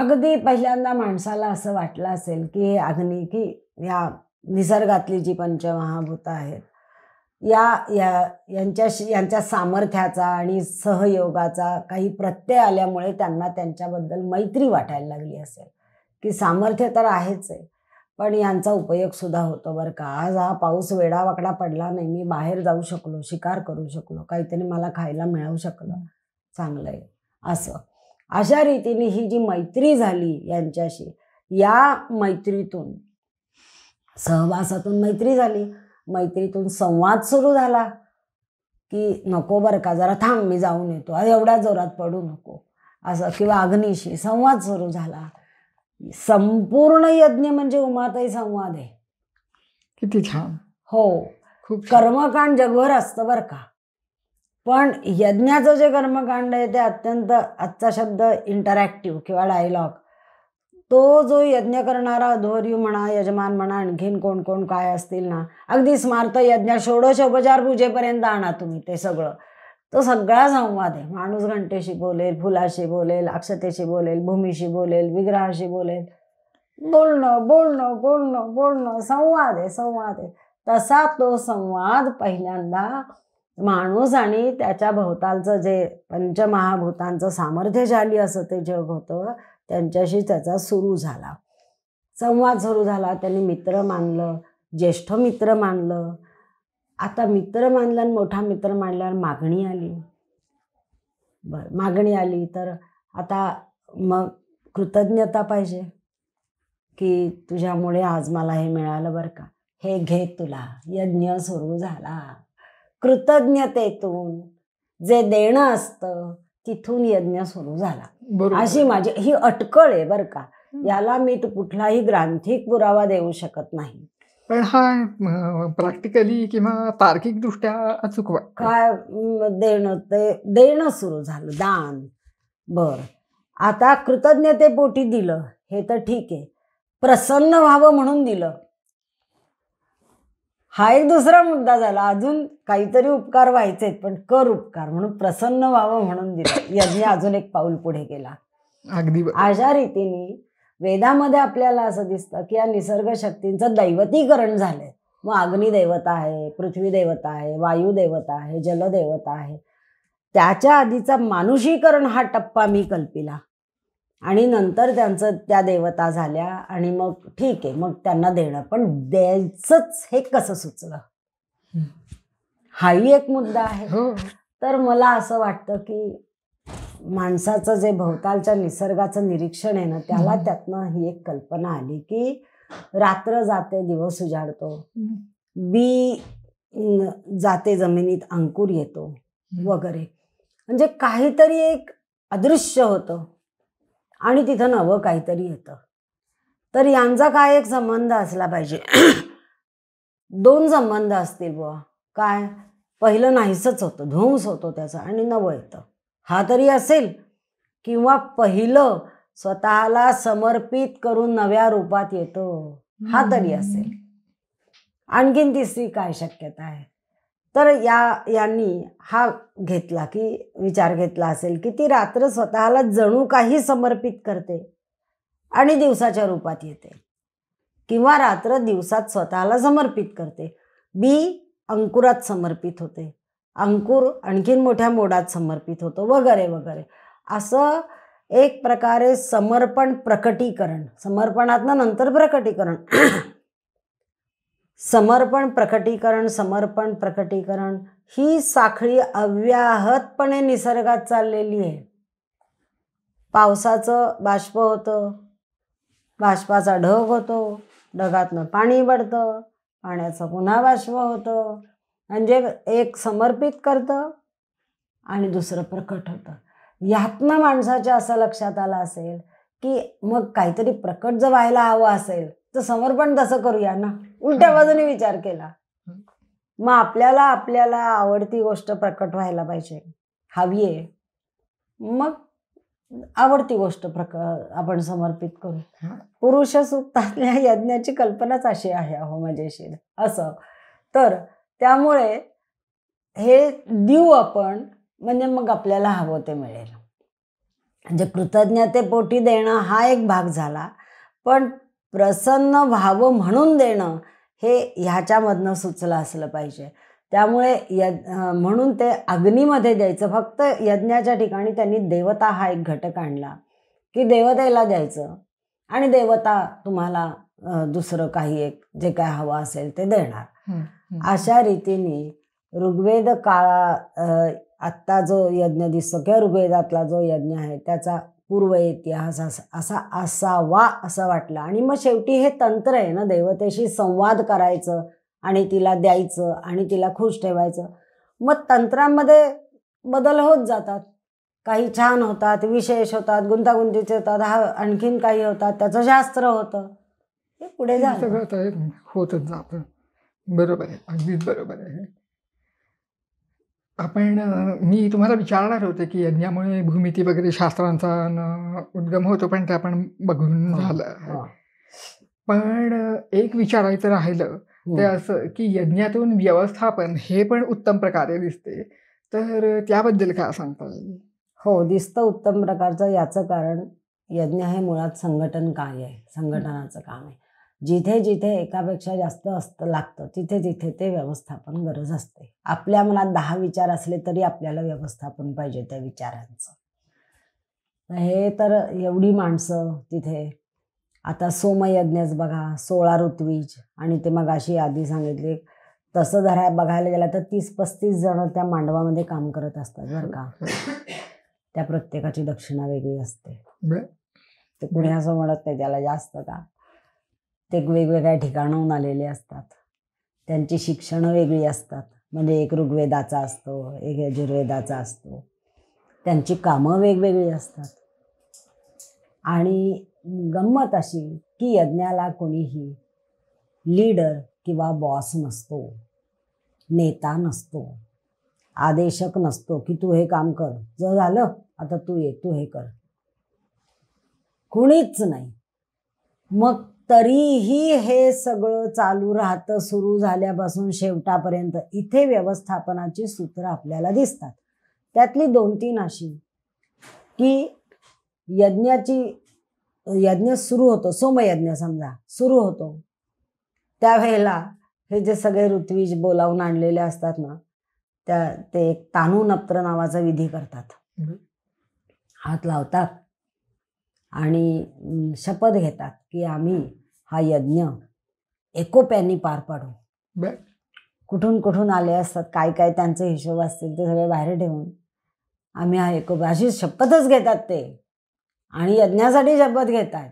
अगदी पहिल्यांदा माणसाला असं वाटलं असेल की अग्नी की या निसर्गातली जी पंचमहाभूत आहेत या या यांच्याशी यांच्या सामर्थ्याचा आणि सहयोगाचा काही प्रत्यय आल्यामुळे त्यांना त्यांच्याबद्दल मैत्री वाटायला लागली असेल की सामर्थ्य तर आहेच आहे पण यांचा उपयोग सुद्धा होतो बरं का आज हा पाऊस वेडावाकडा पडला नाही मी बाहेर जाऊ शकलो शिकार करू शकलो काहीतरी मला खायला मिळवू शकलं चांगलं आहे असं अशा रीतीने ही जी मैत्री झाली यांच्याशी या मैत्रीतून सहवासातून मैत्री झाली मैत्रीतून संवाद सुरू झाला की नको बर का जरा थांब मी जाऊन येतो एवढ्या जोरात पडू नको असं किंवा अग्निशी संवाद सुरू झाला संपूर्ण यज्ञ म्हणजे उमाताई संवाद आहे किती छान हो खूप कर्मकांड जगभर असतं बर का पण यज्ञाचं जे कर्मकांड आहे ते अत्यंत आजचा शब्द इंटरॅक्टिव्ह किंवा डायलॉग तो जो यज्ञ करणारा अध्वर्यू म्हणा यजमान म्हणा आणखीन कोण कोण काय असतील ना अगदी स्मार्त यज्ञ षोडशोपचार पूजेपर्यंत आणा तुम्ही ते सगळं तो सगळा संवाद आहे माणूस घंटेशी बोलेल फुलाशी बोलेल अक्षतेशी बोलेल भूमीशी बोलेल विग्रहाशी बोलेल बोलणं बोलणं बोलणं बोलणं संवाद आहे संवाद आहे तसा तो संवाद पहिल्यांदा माणूस आणि त्याच्या भोवतालचं जे पंचमहाभूतांचं सामर्थ्य झाली असं ते जग होतं त्यांच्याशी त्याचा सुरू झाला संवाद सुरू झाला त्यांनी मित्र मानलं ज्येष्ठ मित्र मानलं आता मित्र मानला आणि मोठा मित्र मानल्यावर मागणी आली बर मागणी आली तर आता मग कृतज्ञता पाहिजे की तुझ्यामुळे आज मला हे मिळालं बरं का हे घे तुला यज्ञ सुरू झाला कृतज्ञतेतून जे देणं असतं तिथून यज्ञ सुरू झाला अशी माझी ही अटकळ आहे बरं का याला मी कुठलाही ग्रांथिक पुरावा देऊ शकत नाही पण हा प्रॅक्टिकली किंवा दृष्ट्या अचूक काय देणं ते देणं सुरू झालं दान बर आता कृतज्ञतेपोटी दिलं हे तर ठीक आहे प्रसन्न व्हावं म्हणून दिलं हा एक दुसरा मुद्दा झाला अजून काहीतरी उपकार व्हायचे पण कर उपकार म्हणून प्रसन्न व्हावं म्हणून दिलं यांनी अजून एक पाऊल पुढे गेला अगदी अशा रीतीने वेदामध्ये आपल्याला असं दिसतं की या निसर्ग शक्तींचं दैवतीकरण झालंय मग देवता आहे पृथ्वी देवता आहे वायुदेवता आहे जलदेवता आहे त्याच्या आधीचा मानुषीकरण हा टप्पा मी कल्पिला आणि नंतर त्यांचं त्या देवता झाल्या आणि मग ठीक आहे मग त्यांना देणं पण द्यायचंच हे कसं सुचलं हाही एक मुद्दा आहे हो. तर मला असं वाटतं की माणसाचं जे भोवतालच्या निसर्गाचं निरीक्षण आहे ना त्याला त्यातनं ही एक कल्पना आली की रात्र जाते दिवस उजाडतो बी जाते जमिनीत अंकुर येतो वगैरे म्हणजे काहीतरी एक अदृश्य होतं आणि तिथं नवं काहीतरी येतं तर यांचा काय एक संबंध असला पाहिजे दोन संबंध असतील बुवा काय पहिलं नाहीसच होतं ध्वंस होतो त्याचा आणि नवं येतं हा तरी असेल किंवा पहिलं स्वतःला समर्पित करून नव्या रूपात येतो हा तरी असेल आणखीन तिसरी काय शक्यता आहे तर या यांनी हा घेतला की विचार घेतला असेल की ती रात्र स्वतःला जणू काही समर्पित करते आणि दिवसाच्या रूपात येते किंवा रात्र दिवसात स्वतःला समर्पित करते बी अंकुरात समर्पित होते अंकुर आणखीन मोठ्या मोडात समर्पित होतो वगैरे वगैरे असं एक प्रकारे समर्पण प्रकटीकरण समर्पणातनं नंतर प्रकटीकरण समर्पण प्रकटीकरण समर्पण प्रकटीकरण ही साखळी अव्याहतपणे निसर्गात चाललेली आहे पावसाचं बाष्प होतं बाष्पाचा ढग होतो ढगातनं पाणी पडतं पाण्याचं पुन्हा बाष्प होतं म्हणजे एक समर्पित करतं आणि दुसरं प्रकट होतं यातनं माणसाच्या असं लक्षात आलं असेल की मग काहीतरी प्रकट जर व्हायला हवं असेल तर समर्पण तसं करूया ना उलट्या बाजूने विचार केला मग आपल्याला आपल्याला आवडती गोष्ट प्रकट व्हायला पाहिजे हवी आहे मग आवडती गोष्ट प्रक आपण समर्पित करू पुरुष सुप्तातल्या यज्ञाची कल्पनाच अशी आहे अहो मजेशीर असं तर त्यामुळे हे देऊ आपण म्हणजे मग आपल्याला हवं ते मिळेल म्हणजे कृतज्ञतेपोटी देणं हा एक भाग झाला पण प्रसन्न व्हावं म्हणून देणं हे ह्याच्यामधनं सुचलं असलं पाहिजे त्यामुळे य म्हणून ते अग्नीमध्ये द्यायचं फक्त यज्ञाच्या ठिकाणी त्यांनी देवता हा एक घटक आणला की देवतेला द्यायचं आणि देवता तुम्हाला दुसरं काही एक जे काय हवं असेल ते देणार अशा रीतीने ऋग्वेद काळा आत्ता जो यज्ञ दिसतो किंवा ऋग्वेदातला जो यज्ञ आहे त्याचा पूर्व इतिहास असा असा असावा असं वाटलं आणि मग शेवटी हे तंत्र आहे ना देवतेशी संवाद करायचं आणि तिला द्यायचं आणि तिला खुश ठेवायचं मग तंत्रामध्ये बदल होत जातात काही छान होतात विशेष होतात गुंतागुंतीचे होतात हा आणखीन काही होतात त्याचं शास्त्र होतं हे पुढे जात होतच जातं बरोबर आहे अगदीच बरोबर आहे आपण मी तुम्हाला विचारणार होते की यज्ञामुळे भूमिती वगैरे शास्त्रांचा उद्गम होतो पण ते आपण बघून झालं पण एक विचारायचं राहिलं ते असं की यज्ञातून व्यवस्थापन हे पण उत्तम प्रकारे दिसते तर त्याबद्दल काय सांगता येईल हो दिसतं उत्तम प्रकारचं याचं कारण यज्ञ हे मुळात संघटन काय आहे संघटनाचं काम आहे जिथे जिथे एकापेक्षा जास्त असतं लागतं तिथे तिथे ते व्यवस्थापन गरज असते आपल्या मनात दहा विचार असले तरी आपल्याला व्यवस्थापन पाहिजे त्या विचारांचं हे तर एवढी माणसं तिथे आता सोमयज्ञच बघा सोळा ऋत्वीज आणि ते मग अशी आधी सांगितले तसं धरा बघायला गेलं तर तीस पस्तीस जण त्या मांडवामध्ये काम करत असतात बरं का त्या प्रत्येकाची दक्षिणा वेगळी असते ते कुणी असं म्हणत नाही त्याला जास्त का ते वेगवेगळ्या ठिकाणाहून आलेले असतात त्यांची शिक्षणं वेगळी असतात म्हणजे एक ऋग्वेदाचा असतो एक यजुर्वेदाचा असतो त्यांची कामं वेगवेगळी असतात आणि गंमत अशी की यज्ञाला कोणीही लीडर किंवा बॉस नसतो नेता नसतो आदेशक नसतो की तू हे काम कर जर झालं आता तू ये तू हे कर कोणीच नाही मग तरीही हे सगळं चालू राहतं सुरू झाल्यापासून शेवटापर्यंत इथे व्यवस्थापनाची सूत्र आपल्याला दिसतात त्यातली दोन तीन अशी की यज्ञाची यज्ञ सुरू होतो सोमयज्ञ समजा सुरू होतो त्यावेळेला हे जे सगळे ऋत्विज बोलावून आणलेले असतात ना त्या ते एक तानू नप्त्र नावाचा विधी करतात हात लावतात आणि शपथ घेतात की आम्ही हा यज्ञ एकोप्यानी पार पाडू कुठून कुठून आले असतात काय काय त्यांचे हिशोब असतील ते सगळे बाहेर ठेवून आम्ही हा एकोप्या अशी शपथच घेतात ते आणि यज्ञासाठी शपथ घेतात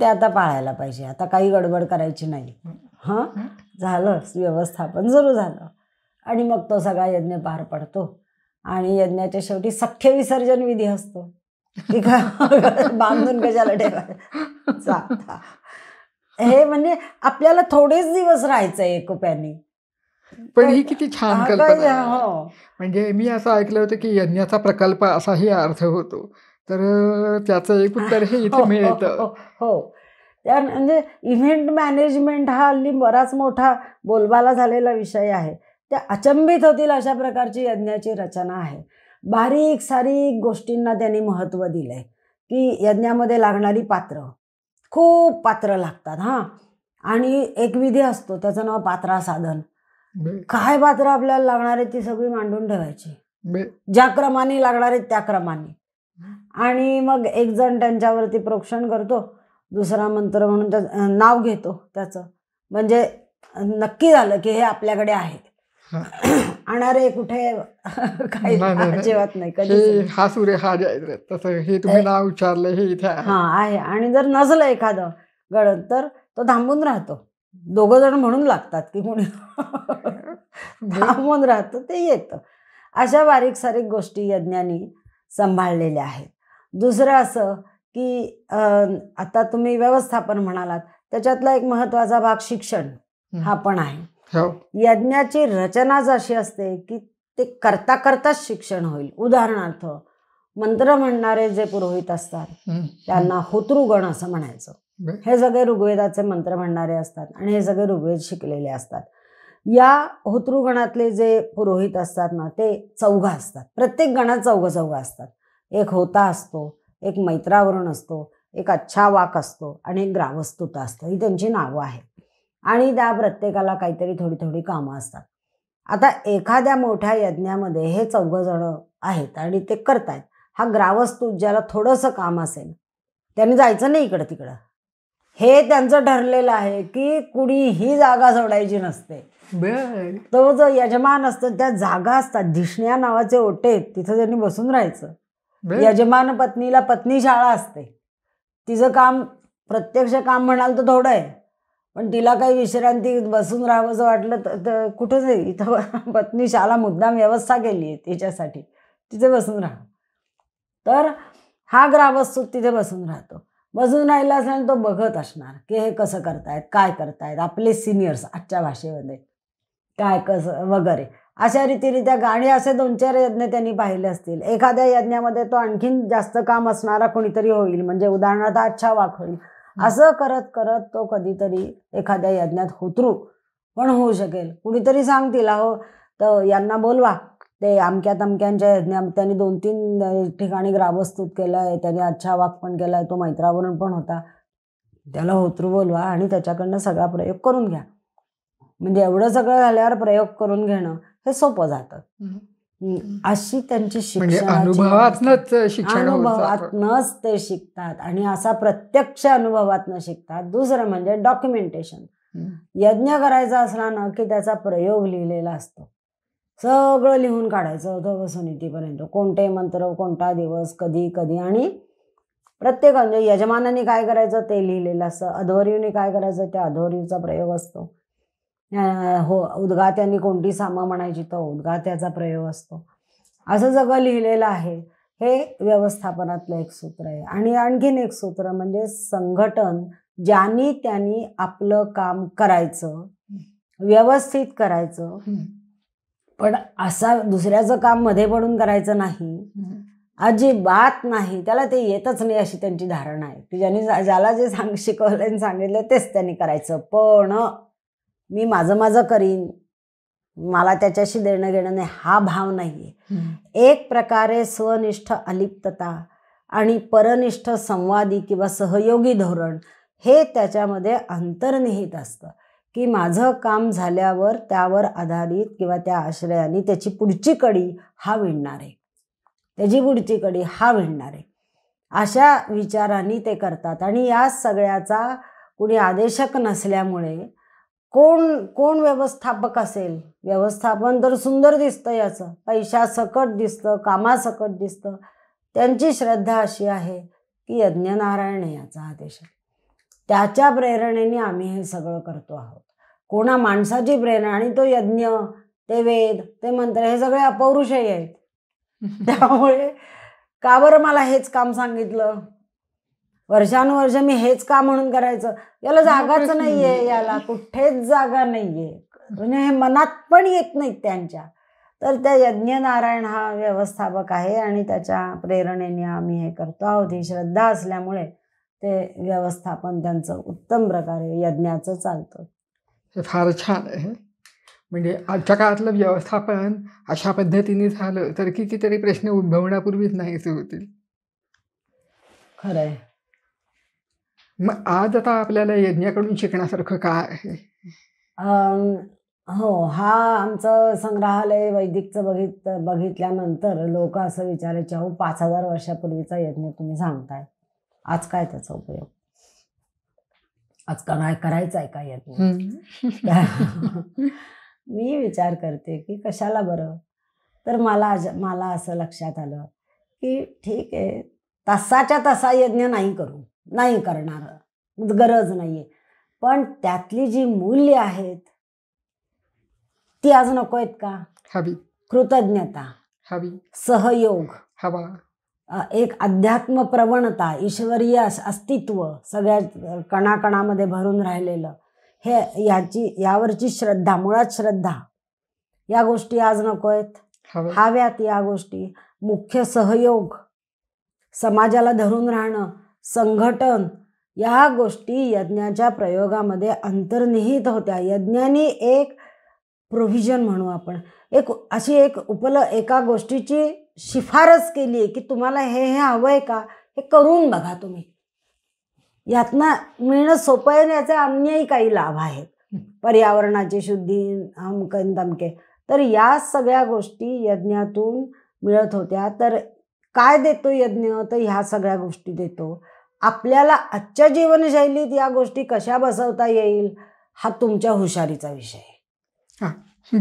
ते आता पाळायला पाहिजे आता काही गडबड करायची नाही हां झालं व्यवस्थापन सुरू झालं आणि मग तो सगळा यज्ञ पार पडतो आणि यज्ञाच्या शेवटी सख्य विसर्जन विधी असतो बांधून कशाला ठेवायला हे म्हणजे आपल्याला थोडेच दिवस राहायचंय कुप्याने पण ही किती छान कल्पना हो. म्हणजे मी असं ऐकलं होतं की यज्ञाचा प्रकल्प असाही अर्थ होतो तर त्याचं एक उत्तर हे इथे हो, हो, मिळतं हो, हो त्या म्हणजे इव्हेंट मॅनेजमेंट हा हल्ली बराच मोठा बोलबाला झालेला विषय आहे त्या अचंबित होतील अशा प्रकारची यज्ञाची रचना आहे बारीक सारीक गोष्टींना त्यांनी महत्त्व दिलंय की यज्ञामध्ये लागणारी पात्र खूप पात्र लागतात हां आणि एक विधी असतो त्याचं नाव पात्रा साधन काय पात्र आपल्याला लागणार आहे ती सगळी मांडून ठेवायची ज्या क्रमाने लागणार आहेत त्या क्रमाने आणि मग एक जण त्यांच्यावरती प्रोक्षण करतो दुसरा मंत्र म्हणून त्या नाव घेतो त्याचं म्हणजे नक्की झालं की हे आपल्याकडे आहे आणारे कुठे काही जेवत नाही कधी हा सूर्य हा तसं हे तुम्ही नाव विचारलं हे इथे हा आहे आणि जर नसलं एखादं गळत तर तो थांबून राहतो दोघ जण म्हणून लागतात की कोणी थांबून राहतं ते येतं अशा बारीक सारीक गोष्टी यज्ञानी सांभाळलेल्या आहेत दुसरं असं की आता तुम्ही व्यवस्थापन म्हणालात त्याच्यातला एक महत्वाचा भाग शिक्षण हा पण आहे हो. यज्ञाची रचना अशी असते की ते करता करताच शिक्षण होईल उदाहरणार्थ मंत्र म्हणणारे जे पुरोहित असतात त्यांना होतृगण असं म्हणायचं हे सगळे ऋग्वेदाचे मंत्र म्हणणारे असतात आणि हे सगळे ऋग्वेद शिकलेले असतात या होतृगणातले जे पुरोहित असतात ना ते चौघा असतात प्रत्येक गणात चौघ चौघा असतात एक होता असतो एक मैत्रावरण असतो एक अच्छा वाक असतो आणि एक ग्रावस्तुता असतो ही त्यांची नावं आहेत आणि त्या प्रत्येकाला काहीतरी थोडी थोडी कामं असतात आता एखाद्या मोठ्या यज्ञामध्ये हे जण आहेत आणि ते करतायत हा ग्रावस्तू ज्याला थोडंसं काम असेल त्याने जायचं नाही इकडं तिकडं हे त्यांचं ठरलेलं आहे की कुणी ही जागा सोडायची नसते तो जो यजमान असतो त्या जागा असतात धिष्ण्या नावाचे ओटे तिथं त्यांनी बसून राहायचं यजमान पत्नीला पत्नी शाळा असते तिचं काम प्रत्यक्ष काम म्हणाल तर थोडं आहे पण तिला काही विश्रांती बसून राहावंसं वाटलं तर कुठं जाईल इथं पत्नी शाला मुद्दाम व्यवस्था केली आहे तिच्यासाठी तिथे बसून राहा तर हा ग्रामस्तू तिथे बसून राहतो बसून राहिला असेल तो बघत असणार की हे कसं करतायत काय करतायत आपले सिनियर्स आजच्या भाषेमध्ये काय कसं वगैरे अशा त्या गाणी असे दोन चार यज्ञ त्यांनी पाहिले असतील एखाद्या यज्ञामध्ये तो आणखीन जास्त काम असणारा कोणीतरी होईल म्हणजे उदाहरणार्थ अच्छा वाक होईल असं करत करत तो कधीतरी एखाद्या यज्ञात होतरू पण होऊ शकेल कुणीतरी सांगतील अहो तर यांना बोलवा ते अमक्या तमक्यांच्या यज्ञात त्यांनी दोन तीन ठिकाणी ग्रामस्तूत केलं आहे त्याने अच्छा वाक पण केला आहे तो मैत्रावरून पण होता त्याला होतरू बोलवा आणि त्याच्याकडनं सगळा प्रयोग करून घ्या म्हणजे एवढं सगळं झाल्यावर प्रयोग करून घेणं हे सोपं जातं अशी त्यांची शिक्षण अनुभवातनच शिक्षण अनुभवातनच ते शिकतात आणि असा प्रत्यक्ष अनुभवातून शिकतात दुसरं म्हणजे डॉक्युमेंटेशन यज्ञ करायचा असला ना की त्याचा प्रयोग लिहिलेला असतो सगळं लिहून काढायचं होतं वसुनितीपर्यंत कोणते मंत्र कोणता दिवस कधी कधी आणि प्रत्येक म्हणजे यजमानाने काय करायचं ते लिहिलेलं असतं अधोरीने काय करायचं त्या अधोरीचा प्रयोग असतो हो उद्गात्यांनी कोणती सामा म्हणायची तर उद्गात्याचा प्रयोग असतो असं सगळं लिहिलेलं आहे हे व्यवस्थापनातलं एक सूत्र आहे आणि आणखीन एक सूत्र म्हणजे संघटन ज्यांनी त्यांनी आपलं काम करायचं व्यवस्थित करायचं पण असा दुसऱ्याचं काम मध्ये पडून करायचं नाही अजिबात नाही त्याला ते येतच नाही अशी त्यांची धारणा आहे की ज्यांनी ज्याला जे सांग शिकवलं सांगितलं तेच त्यांनी करायचं पण मी माझं माझं करीन मला त्याच्याशी देणं घेणं नाही हा भाव नाही आहे एक प्रकारे स्वनिष्ठ अलिप्तता आणि परनिष्ठ संवादी किंवा सहयोगी धोरण हे त्याच्यामध्ये अंतर्निहित असतं की माझं काम झाल्यावर त्यावर आधारित किंवा त्या आश्रयाने त्याची पुढची कडी हा विणणार आहे त्याची पुढची कडी हा विणणार आहे अशा विचारांनी ते करतात आणि या सगळ्याचा कुणी आदेशक नसल्यामुळे कोण कोण व्यवस्थापक असेल व्यवस्थापन तर सुंदर दिसतं याचं सकट दिसतं कामासकट दिसतं त्यांची श्रद्धा अशी आहे की यज्ञनारायण याचा आदेश देश त्याच्या प्रेरणेने आम्ही हे सगळं करतो आहोत कोणा माणसाची प्रेरणा आणि तो यज्ञ ते वेद ते मंत्र हे सगळे अपौरुषही आहेत त्यामुळे का बरं मला हेच काम सांगितलं वर्षानुवर्ष मी हेच का म्हणून करायचं याला जागाच नाहीये याला कुठेच जागा नाहीये म्हणजे हे मनात पण येत नाहीत त्यांच्या तर त्या नारायण हा व्यवस्थापक आहे आणि त्याच्या प्रेरणेने आम्ही हे करतो आहोत ही श्रद्धा असल्यामुळे ते व्यवस्थापन त्यांचं उत्तम प्रकारे यज्ञाचं चालतं हे फार छान आहे म्हणजे आजच्या काळातलं व्यवस्थापन अशा पद्धतीने झालं तर कितीतरी प्रश्न उद्भवण्यापूर्वीच नाहीसे होतील खरं आहे मग आज आता आपल्याला यज्ञाकडून शिकण्यासारखं काय आहे हो हा आमचं संग्रहालय वैदिकचं बघित बघितल्यानंतर लोक असं विचारायचे अहो पाच हजार वर्षापूर्वीचा यज्ञ तुम्ही सांगताय आज काय त्याचा उपयोग आज काय करायचा आहे का यज्ञ मी विचार करते की कशाला बरं तर मला मला असं लक्षात आलं की ठीक आहे तसाच्या तसा यज्ञ नाही करू नाही करणार गरज नाहीये पण त्यातली जी मूल्य आहेत ती आज नको आहेत का हवी कृतज्ञता हवी सहयोग हवा एक अध्यात्म प्रवणता ईश्वरीय अस्तित्व सगळ्या कणाकणामध्ये भरून राहिलेलं हे याची यावरची श्रद्धा मुळात श्रद्धा या गोष्टी आज नको आहेत हव्यात या गोष्टी मुख्य सहयोग समाजाला धरून राहणं संघटन या गोष्टी यज्ञाच्या प्रयोगामध्ये अंतर्निहित होत्या यज्ञाने एक प्रोव्हिजन म्हणू आपण एक अशी एक उपल एका गोष्टीची शिफारस केली आहे की तुम्हाला हे हे हवं आहे का हे करून बघा तुम्ही यातनं मिळणं सोपं आहे याचे अन्यही काही लाभ आहेत पर्यावरणाची शुद्धी अमकन दमके तर या सगळ्या गोष्टी यज्ञातून मिळत होत्या तर काय देतो यज्ञ तर ह्या सगळ्या गोष्टी देतो आपल्याला आजच्या जीवनशैलीत या गोष्टी कशा बसवता येईल हा तुमच्या हुशारीचा विषय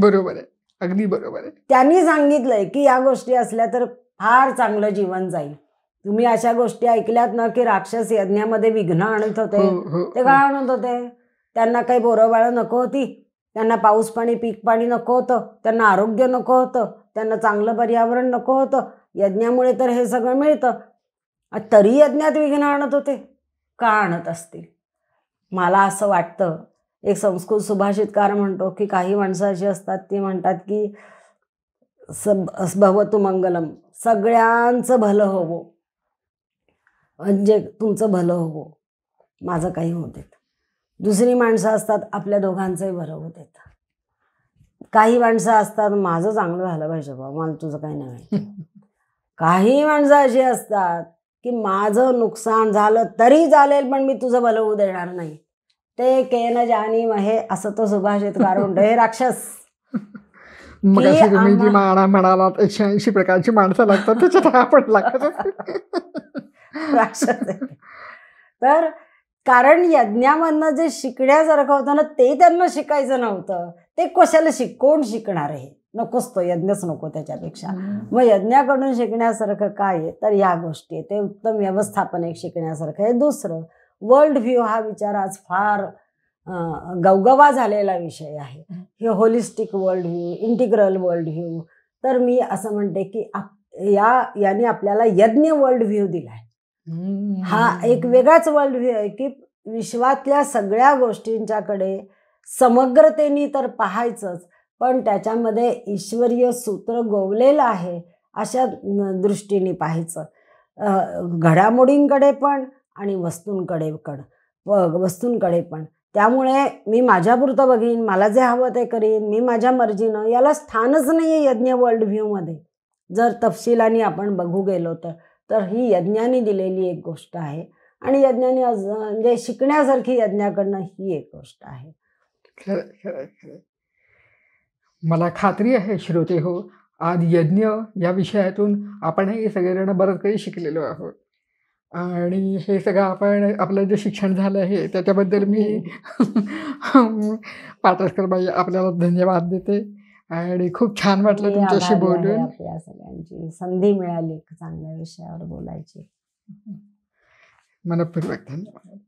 बरोबर आहे अगदी बरोबर आहे त्यांनी सांगितलंय की या गोष्टी असल्या तर फार चांगलं जीवन जाईल तुम्ही अशा गोष्टी ऐकल्यात ना की राक्षस यज्ञामध्ये विघ्न आणत होते हो, हो, ते काय हो. आणत होते त्यांना काही बोरबाळ नको होती त्यांना पाऊस पाणी पीक पाणी नको होतं त्यांना आरोग्य नको होतं त्यांना चांगलं पर्यावरण नको होतं यज्ञामुळे तर हे सगळं मिळतं तरी अज्ञात विघ्न आणत होते का आणत असतील मला असं वाटतं एक संस्कृत सुभाषितकार म्हणतो की काही माणसं अशी असतात ती म्हणतात की सब भवतु मंगलम सगळ्यांचं भलं होवो म्हणजे तुमचं भलं होवो माझं काही होते दुसरी माणसं असतात आपल्या दोघांचंही भलं होत काही माणसं असतात माझं चांगलं झालं पाहिजे बाबा मला तुझं काही नाही काही माणसं अशी असतात की माझं नुकसान झालं तरी चालेल पण मी तुझं भलं देणार नाही ते केन जानी महे असं तो सुभाषित कारुंड हे राक्षस म्हणाला प्रकारची माणसं लागतात त्याच्यात आपण लागत राक्षस तर कारण यज्ञामधनं जे शिकण्यासारखं होतं ना ते त्यांना शिकायचं नव्हतं ते कशाला शिक कोण शिकणार आहे नकोच तो यज्ञच नको त्याच्यापेक्षा मग यज्ञाकडून शिकण्यासारखं काय आहे तर या गोष्टी ते उत्तम व्यवस्थापन एक शिकण्यासारखं आहे दुसरं वर्ल्ड व्ह्यू हा विचार आज फार गवगवा झालेला विषय आहे हे holistic world view integral world view तर मी असं म्हणते की या याने आपल्याला यज्ञ वर्ल्ड व्ह्यू दिलाय आहे हा एक वेगळाच वर्ल्ड व्ह्यू आहे की विश्वातल्या सगळ्या गोष्टींच्याकडे समग्रतेने तर पाहायचंच पण त्याच्यामध्ये ईश्वरीय सूत्र गोवलेलं आहे अशा दृष्टीने पाहायचं घडामोडींकडे पण आणि वस्तूंकडे व वस्तूंकडे पण त्यामुळे मी माझ्यापुरतं बघीन मला जे हवं ते करीन मी माझ्या मर्जीनं याला स्थानच नाही आहे यज्ञ वर्ल्ड व्ह्यूमध्ये जर तपशिलाने आपण बघू गेलो तर तर ही यज्ञाने दिलेली एक गोष्ट आहे आणि यज्ञाने म्हणजे शिकण्यासारखी यज्ञाकडनं ही एक गोष्ट आहे मला खात्री आहे श्रोते हो आज यज्ञ या विषयातून आपणही सगळेजण बरंच काही शिकलेलो आहोत आणि हे सगळं आपण आपलं जे शिक्षण झालं आहे त्याच्याबद्दल मी पाटसकर बाई आपल्याला धन्यवाद देते आणि खूप छान वाटलं तुमच्याशी बोलून या सगळ्यांची संधी मिळाली चांगल्या विषयावर बोलायची मनपूर्वक धन्यवाद